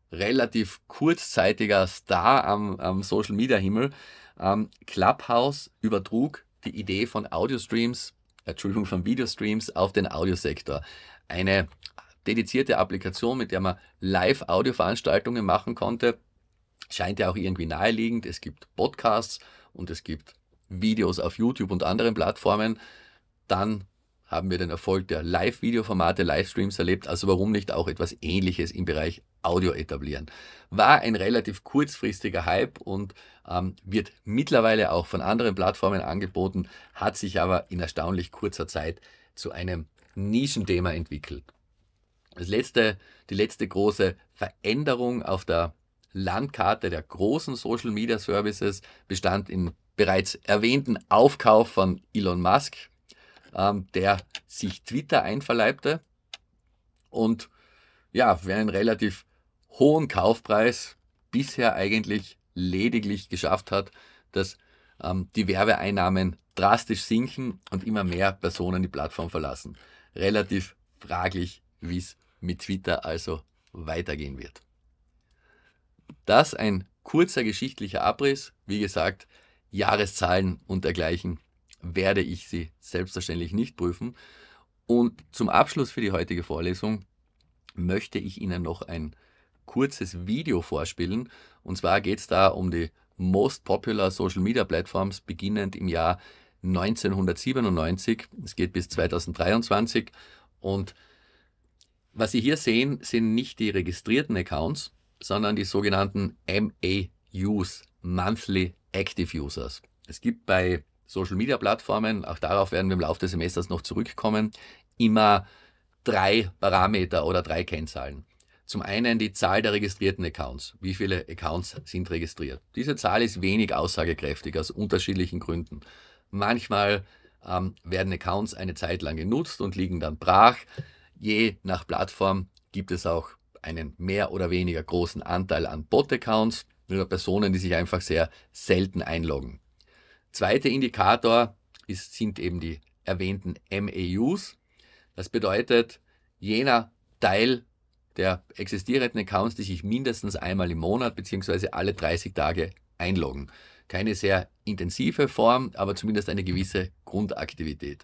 relativ kurzzeitiger Star am, am Social Media Himmel. Ähm, Clubhouse übertrug die Idee von Audio-Streams, Entschuldigung, von Videostreams auf den Audiosektor. Eine dedizierte Applikation, mit der man Live-Audio-Veranstaltungen machen konnte, Scheint ja auch irgendwie naheliegend. Es gibt Podcasts und es gibt Videos auf YouTube und anderen Plattformen. Dann haben wir den Erfolg der Live-Video-Formate, Livestreams erlebt. Also warum nicht auch etwas Ähnliches im Bereich Audio etablieren? War ein relativ kurzfristiger Hype und ähm, wird mittlerweile auch von anderen Plattformen angeboten, hat sich aber in erstaunlich kurzer Zeit zu einem Nischenthema entwickelt. Das letzte, die letzte große Veränderung auf der Landkarte der großen Social Media Services bestand im bereits erwähnten Aufkauf von Elon Musk, ähm, der sich Twitter einverleibte und ja, für einen relativ hohen Kaufpreis bisher eigentlich lediglich geschafft hat, dass ähm, die Werbeeinnahmen drastisch sinken und immer mehr Personen die Plattform verlassen. Relativ fraglich, wie es mit Twitter also weitergehen wird. Das ein kurzer geschichtlicher Abriss. Wie gesagt, Jahreszahlen und dergleichen werde ich Sie selbstverständlich nicht prüfen. Und zum Abschluss für die heutige Vorlesung möchte ich Ihnen noch ein kurzes Video vorspielen. Und zwar geht es da um die Most Popular Social Media Platforms beginnend im Jahr 1997. Es geht bis 2023. Und was Sie hier sehen, sind nicht die registrierten Accounts, sondern die sogenannten MAUs, Monthly Active Users. Es gibt bei Social Media Plattformen, auch darauf werden wir im Laufe des Semesters noch zurückkommen, immer drei Parameter oder drei Kennzahlen. Zum einen die Zahl der registrierten Accounts. Wie viele Accounts sind registriert? Diese Zahl ist wenig aussagekräftig aus unterschiedlichen Gründen. Manchmal ähm, werden Accounts eine Zeit lang genutzt und liegen dann brach. Je nach Plattform gibt es auch einen mehr oder weniger großen Anteil an Bot-Accounts oder Personen, die sich einfach sehr selten einloggen. Zweiter Indikator ist, sind eben die erwähnten MAUs. E das bedeutet, jener Teil der existierenden Accounts, die sich mindestens einmal im Monat bzw. alle 30 Tage einloggen. Keine sehr intensive Form, aber zumindest eine gewisse Grundaktivität.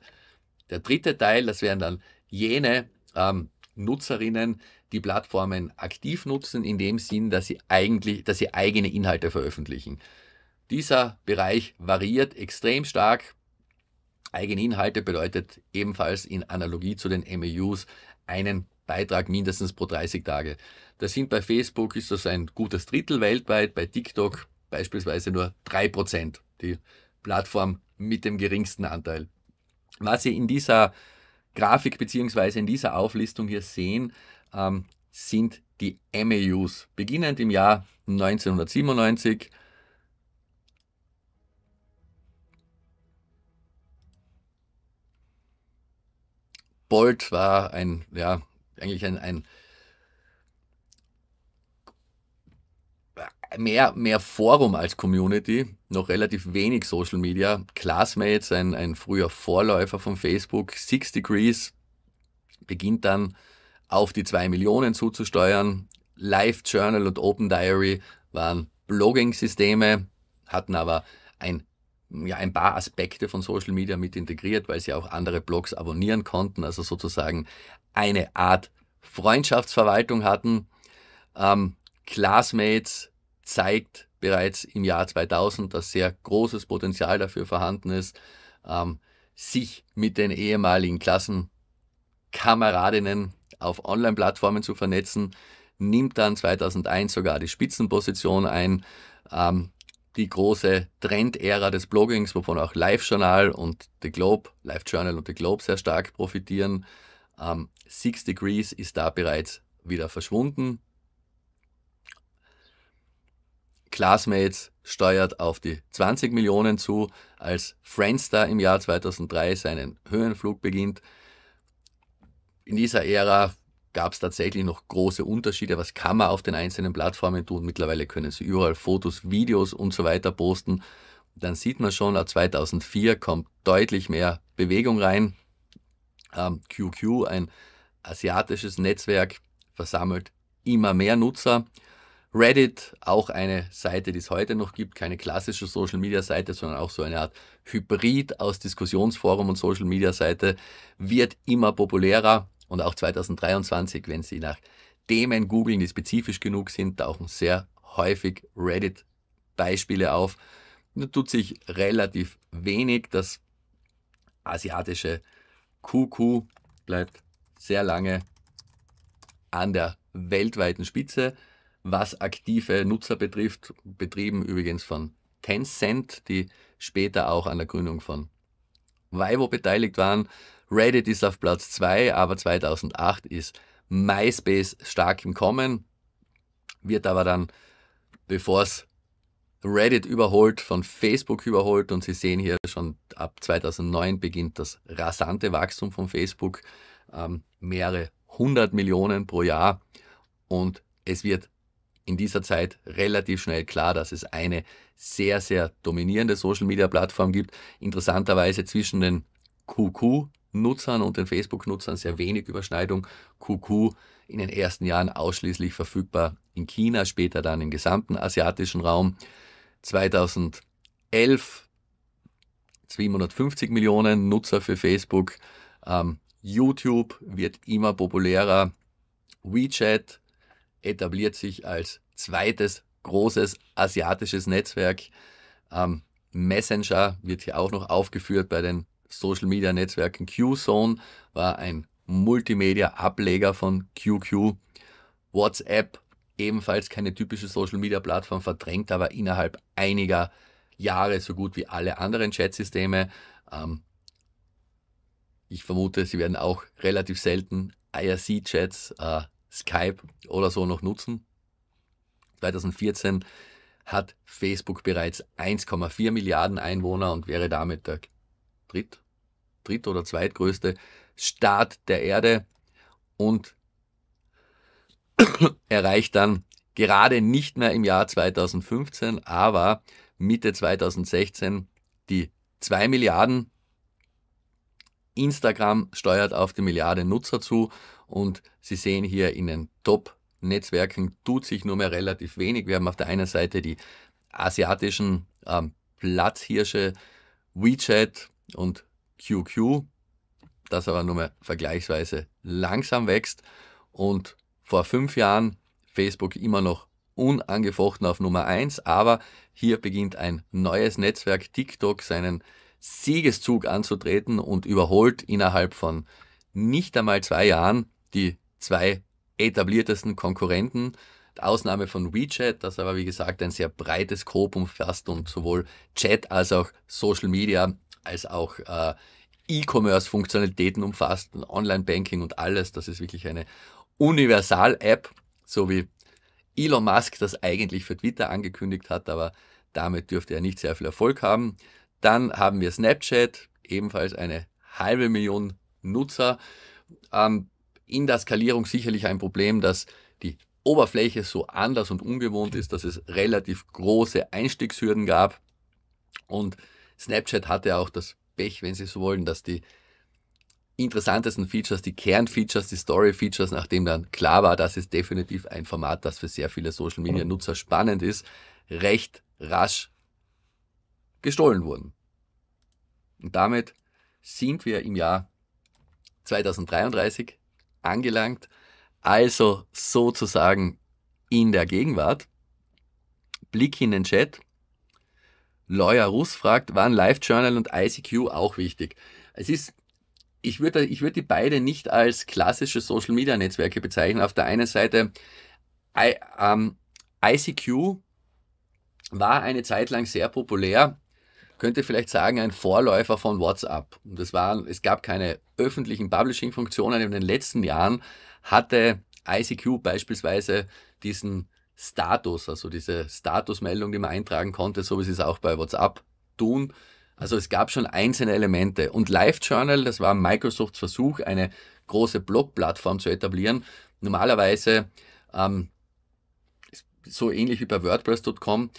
Der dritte Teil, das wären dann jene ähm, Nutzerinnen, die Plattformen aktiv nutzen, in dem Sinn, dass sie eigentlich, dass sie eigene Inhalte veröffentlichen. Dieser Bereich variiert extrem stark. Eigene Inhalte bedeutet ebenfalls in Analogie zu den MAUs e einen Beitrag mindestens pro 30 Tage. Das sind bei Facebook ist das ein gutes Drittel weltweit, bei TikTok beispielsweise nur 3%, die Plattform mit dem geringsten Anteil. Was Sie in dieser Grafik bzw. in dieser Auflistung hier sehen, ähm, sind die MAUs. E Beginnend im Jahr 1997 Bolt war ein, ja, eigentlich ein, ein mehr, mehr Forum als Community, noch relativ wenig Social Media. Classmates, ein, ein früher Vorläufer von Facebook, Six Degrees, beginnt dann auf die 2 Millionen zuzusteuern. Live Journal und Open Diary waren Blogging-Systeme, hatten aber ein, ja, ein paar Aspekte von Social Media mit integriert, weil sie auch andere Blogs abonnieren konnten, also sozusagen eine Art Freundschaftsverwaltung hatten. Ähm, Classmates zeigt bereits im Jahr 2000, dass sehr großes Potenzial dafür vorhanden ist, ähm, sich mit den ehemaligen Klassenkameradinnen auf Online-Plattformen zu vernetzen, nimmt dann 2001 sogar die Spitzenposition ein. Ähm, die große Trend-Ära des Bloggings, wovon auch Live-Journal und The Globe, Live-Journal und The Globe sehr stark profitieren. Ähm, Six Degrees ist da bereits wieder verschwunden. Classmates steuert auf die 20 Millionen zu, als Friendster im Jahr 2003 seinen Höhenflug beginnt in dieser Ära gab es tatsächlich noch große Unterschiede. Was kann man auf den einzelnen Plattformen tun? Mittlerweile können sie überall Fotos, Videos und so weiter posten. Dann sieht man schon, 2004 kommt deutlich mehr Bewegung rein. Ähm, QQ, ein asiatisches Netzwerk, versammelt immer mehr Nutzer. Reddit, auch eine Seite, die es heute noch gibt, keine klassische Social Media Seite, sondern auch so eine Art Hybrid aus Diskussionsforum und Social Media Seite, wird immer populärer. Und auch 2023, wenn Sie nach Themen googeln, die spezifisch genug sind, tauchen sehr häufig Reddit-Beispiele auf. Da tut sich relativ wenig. Das asiatische Kuku bleibt sehr lange an der weltweiten Spitze. Was aktive Nutzer betrifft, betrieben übrigens von Tencent, die später auch an der Gründung von Weibo beteiligt waren, Reddit ist auf Platz 2, aber 2008 ist MySpace stark im Kommen, wird aber dann, bevor es Reddit überholt, von Facebook überholt und Sie sehen hier schon ab 2009 beginnt das rasante Wachstum von Facebook, ähm, mehrere hundert Millionen pro Jahr und es wird in dieser Zeit relativ schnell klar, dass es eine sehr, sehr dominierende Social-Media-Plattform gibt. Interessanterweise zwischen den QQ, Nutzern und den Facebook-Nutzern sehr wenig Überschneidung. QQ in den ersten Jahren ausschließlich verfügbar in China, später dann im gesamten asiatischen Raum. 2011 750 Millionen Nutzer für Facebook. Ähm, YouTube wird immer populärer. WeChat etabliert sich als zweites großes asiatisches Netzwerk. Ähm, Messenger wird hier auch noch aufgeführt bei den Social Media Netzwerken. QZone war ein Multimedia-Ableger von QQ. WhatsApp, ebenfalls keine typische Social Media Plattform, verdrängt aber innerhalb einiger Jahre so gut wie alle anderen Chatsysteme. Ähm, ich vermute, sie werden auch relativ selten IRC-Chats, äh, Skype oder so noch nutzen. 2014 hat Facebook bereits 1,4 Milliarden Einwohner und wäre damit der dritt dritt- oder zweitgrößte Staat der Erde und *coughs* erreicht dann gerade nicht mehr im Jahr 2015, aber Mitte 2016 die 2 Milliarden. Instagram steuert auf die Milliarde Nutzer zu und Sie sehen hier in den Top-Netzwerken tut sich nur mehr relativ wenig. Wir haben auf der einen Seite die asiatischen ähm, Platzhirsche WeChat und QQ, das aber nur mal vergleichsweise langsam wächst und vor fünf Jahren Facebook immer noch unangefochten auf Nummer 1, aber hier beginnt ein neues Netzwerk TikTok seinen Siegeszug anzutreten und überholt innerhalb von nicht einmal zwei Jahren die zwei etabliertesten Konkurrenten. Ausnahme von WeChat, das aber wie gesagt ein sehr breites Scope umfasst und sowohl Chat als auch Social Media als auch äh, E-Commerce-Funktionalitäten umfasst, Online-Banking und alles. Das ist wirklich eine Universal-App, so wie Elon Musk das eigentlich für Twitter angekündigt hat, aber damit dürfte er nicht sehr viel Erfolg haben. Dann haben wir Snapchat, ebenfalls eine halbe Million Nutzer. Ähm, in der Skalierung sicherlich ein Problem, dass die Oberfläche so anders und ungewohnt ist, dass es relativ große Einstiegshürden gab und Snapchat hatte auch das Pech, wenn Sie so wollen, dass die interessantesten Features, die Kernfeatures, die Story-Features, nachdem dann klar war, das ist definitiv ein Format, das für sehr viele Social-Media-Nutzer spannend ist, recht rasch gestohlen wurden. Und damit sind wir im Jahr 2033 angelangt, also sozusagen in der Gegenwart. Blick in den Chat. Lawyer Russ fragt, waren LiveJournal und ICQ auch wichtig? Es ist, ich würde, ich würde die beide nicht als klassische Social Media Netzwerke bezeichnen. Auf der einen Seite, I, ähm, ICQ war eine Zeit lang sehr populär, könnte vielleicht sagen, ein Vorläufer von WhatsApp. Und es waren, es gab keine öffentlichen Publishing-Funktionen. In den letzten Jahren hatte ICQ beispielsweise diesen Status, also diese Statusmeldung, die man eintragen konnte, so wie sie es auch bei WhatsApp tun. Also es gab schon einzelne Elemente. Und LiveJournal, das war Microsofts Versuch, eine große Blog-Plattform zu etablieren. Normalerweise, ähm, so ähnlich wie bei WordPress.com,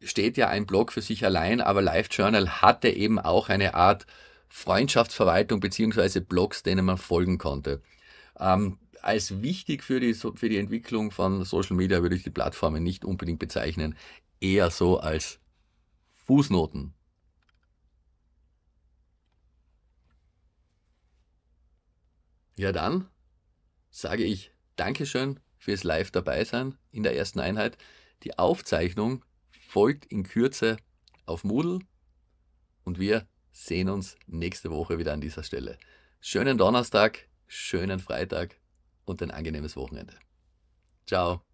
steht ja ein Blog für sich allein, aber LiveJournal hatte eben auch eine Art Freundschaftsverwaltung bzw. Blogs, denen man folgen konnte. Ähm, als wichtig für die, für die Entwicklung von Social Media würde ich die Plattformen nicht unbedingt bezeichnen, eher so als Fußnoten. Ja, dann sage ich Dankeschön fürs Live dabei sein in der ersten Einheit. Die Aufzeichnung folgt in Kürze auf Moodle und wir sehen uns nächste Woche wieder an dieser Stelle. Schönen Donnerstag, schönen Freitag und ein angenehmes Wochenende. Ciao.